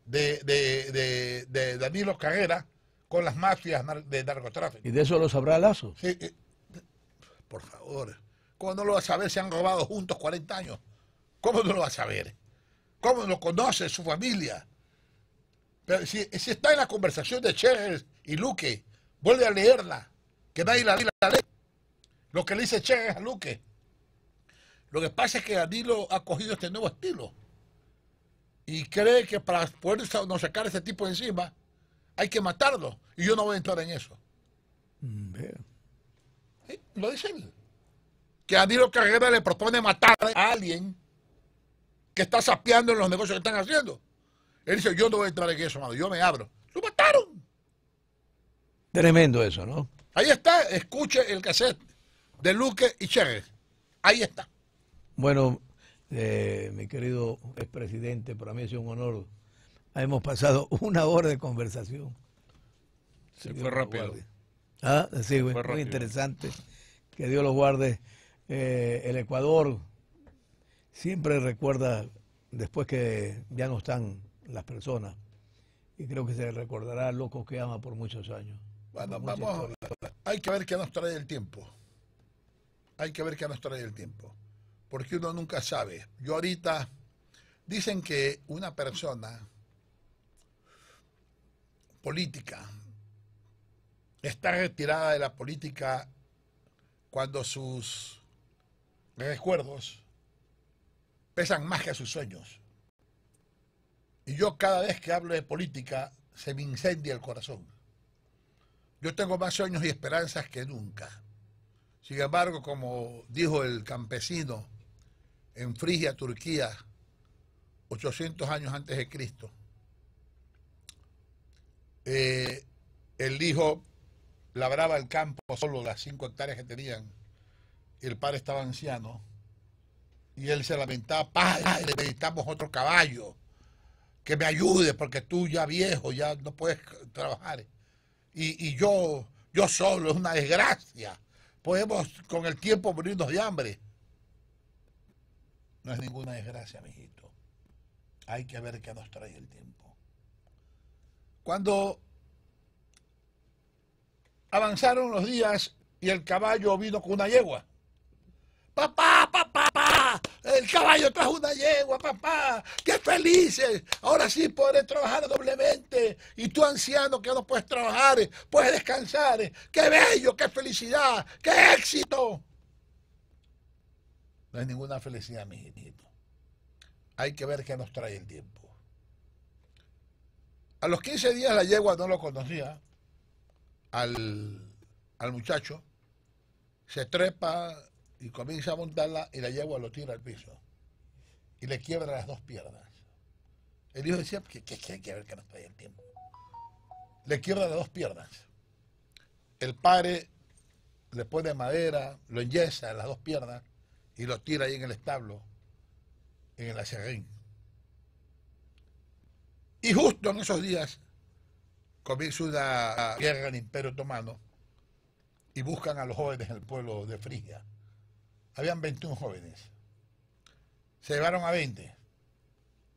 C: de, Danilo Carrera con las mafias de narcotráfico.
A: ¿Y de eso lo sabrá Lazo?
C: Eh, por favor. ¿Cómo no lo va a saber? Se han robado juntos 40 años. ¿Cómo no lo va a saber? cómo lo conoce su familia. Pero si, está en la conversación de Che y Luque, vuelve a leerla, que nadie la, la lee. Lo que le dice Chévez a Luque. Lo que pasa es que Danilo ha cogido este nuevo estilo y cree que para poder sacar a ese tipo de encima hay que matarlo. Y yo no voy a entrar en eso. Mm, lo dice él. Que Danilo Carrera le propone matar a alguien está sapeando en los negocios que están haciendo. Él dice, yo no voy a entrar en eso, yo me abro. ¡Lo mataron!
A: Tremendo eso, ¿no?
C: Ahí está, escuche el cassette de Luque y Chávez. Ahí está.
A: Bueno, eh, mi querido expresidente, para mí es un honor. Hemos pasado una hora de conversación. Se fue rápido. Ah, sí, fue muy interesante. Que Dios los guarde. Eh, el Ecuador, siempre recuerda, después que ya no están las personas, y creo que se recordará Loco que ama por muchos años.
C: Bueno, vamos, hay que ver qué nos trae el tiempo. Hay que ver qué nos trae el tiempo. Porque uno nunca sabe. Yo ahorita, dicen que una persona política está retirada de la política cuando sus recuerdos pesan más que sus sueños. Y yo cada vez que hablo de política se me incendia el corazón. Yo tengo más sueños y esperanzas que nunca. Sin embargo, como dijo el campesino en Frigia, Turquía, 800 años antes de Cristo, eh, el hijo labraba el campo solo las cinco hectáreas que tenían y el padre estaba anciano y él se lamentaba, padre, necesitamos otro caballo que me ayude porque tú ya viejo, ya no puedes trabajar. Y, y yo, yo solo, es una desgracia. Podemos con el tiempo morirnos de hambre. No es ninguna desgracia, mijito. Hay que ver qué nos trae el tiempo. Cuando avanzaron los días y el caballo vino con una yegua. Papá, papá caballo trajo una yegua, papá. ¡Qué felices! Ahora sí podré trabajar doblemente. Y tú, anciano, que no puedes trabajar, puedes descansar. ¡Qué bello! ¡Qué felicidad! ¡Qué éxito! No es ninguna felicidad, mi hijito. Hay que ver qué nos trae el tiempo. A los 15 días la yegua no lo conocía. Al, al muchacho se trepa y comienza a montarla y la yegua lo tira al piso y le quiebra las dos piernas. El hijo decía, que hay que ver que no ahí el tiempo? Le quiebra las dos piernas. El padre le pone madera, lo enyesa en las dos piernas y lo tira ahí en el establo, en el acerrín. Y justo en esos días comienza una guerra en el Imperio Otomano y buscan a los jóvenes en el pueblo de Frigia. Habían 21 jóvenes se llevaron a 20.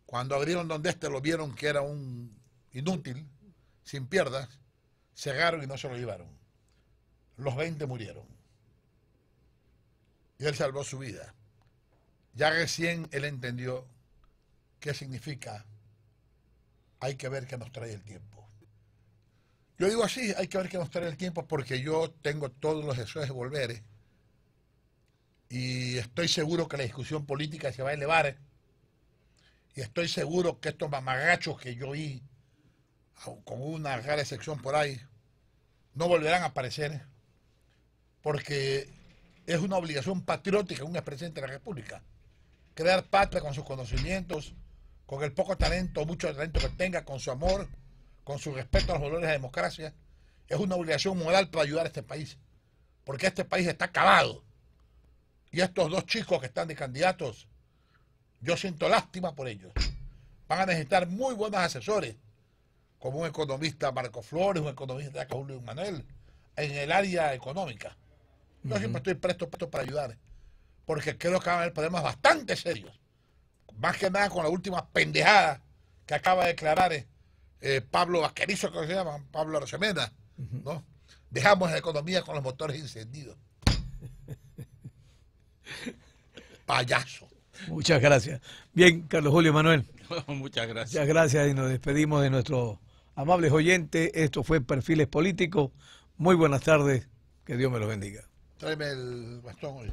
C: Cuando abrieron donde este lo vieron que era un inútil, sin pierdas cegaron y no se lo llevaron. Los 20 murieron. Y él salvó su vida. Ya recién él entendió qué significa. Hay que ver qué nos trae el tiempo. Yo digo así, hay que ver qué nos trae el tiempo porque yo tengo todos los deseos de volver eh y estoy seguro que la discusión política se va a elevar. Y estoy seguro que estos mamagachos que yo vi, con una rara excepción por ahí, no volverán a aparecer. Porque es una obligación patriótica un expresidente de la República. Crear patria con sus conocimientos, con el poco talento, o mucho talento que tenga, con su amor, con su respeto a los valores de la democracia. Es una obligación moral para ayudar a este país. Porque este país está acabado y estos dos chicos que están de candidatos, yo siento lástima por ellos. Van a necesitar muy buenos asesores, como un economista Marco Flores, un economista Julio Manuel, en el área económica. Yo siempre estoy presto, para ayudar, porque creo que van a haber problemas bastante serios. Más que nada con la última pendejada que acaba de declarar eh, Pablo Vasquerizo, que se llama Pablo Rosemena, ¿no? Dejamos la economía con los motores encendidos. Payaso. Muchas gracias.
A: Bien, Carlos Julio Manuel. Muchas gracias. Muchas gracias y nos despedimos de nuestros amables oyentes. Esto fue Perfiles Políticos. Muy buenas tardes. Que Dios me los bendiga.
C: Tráeme el bastón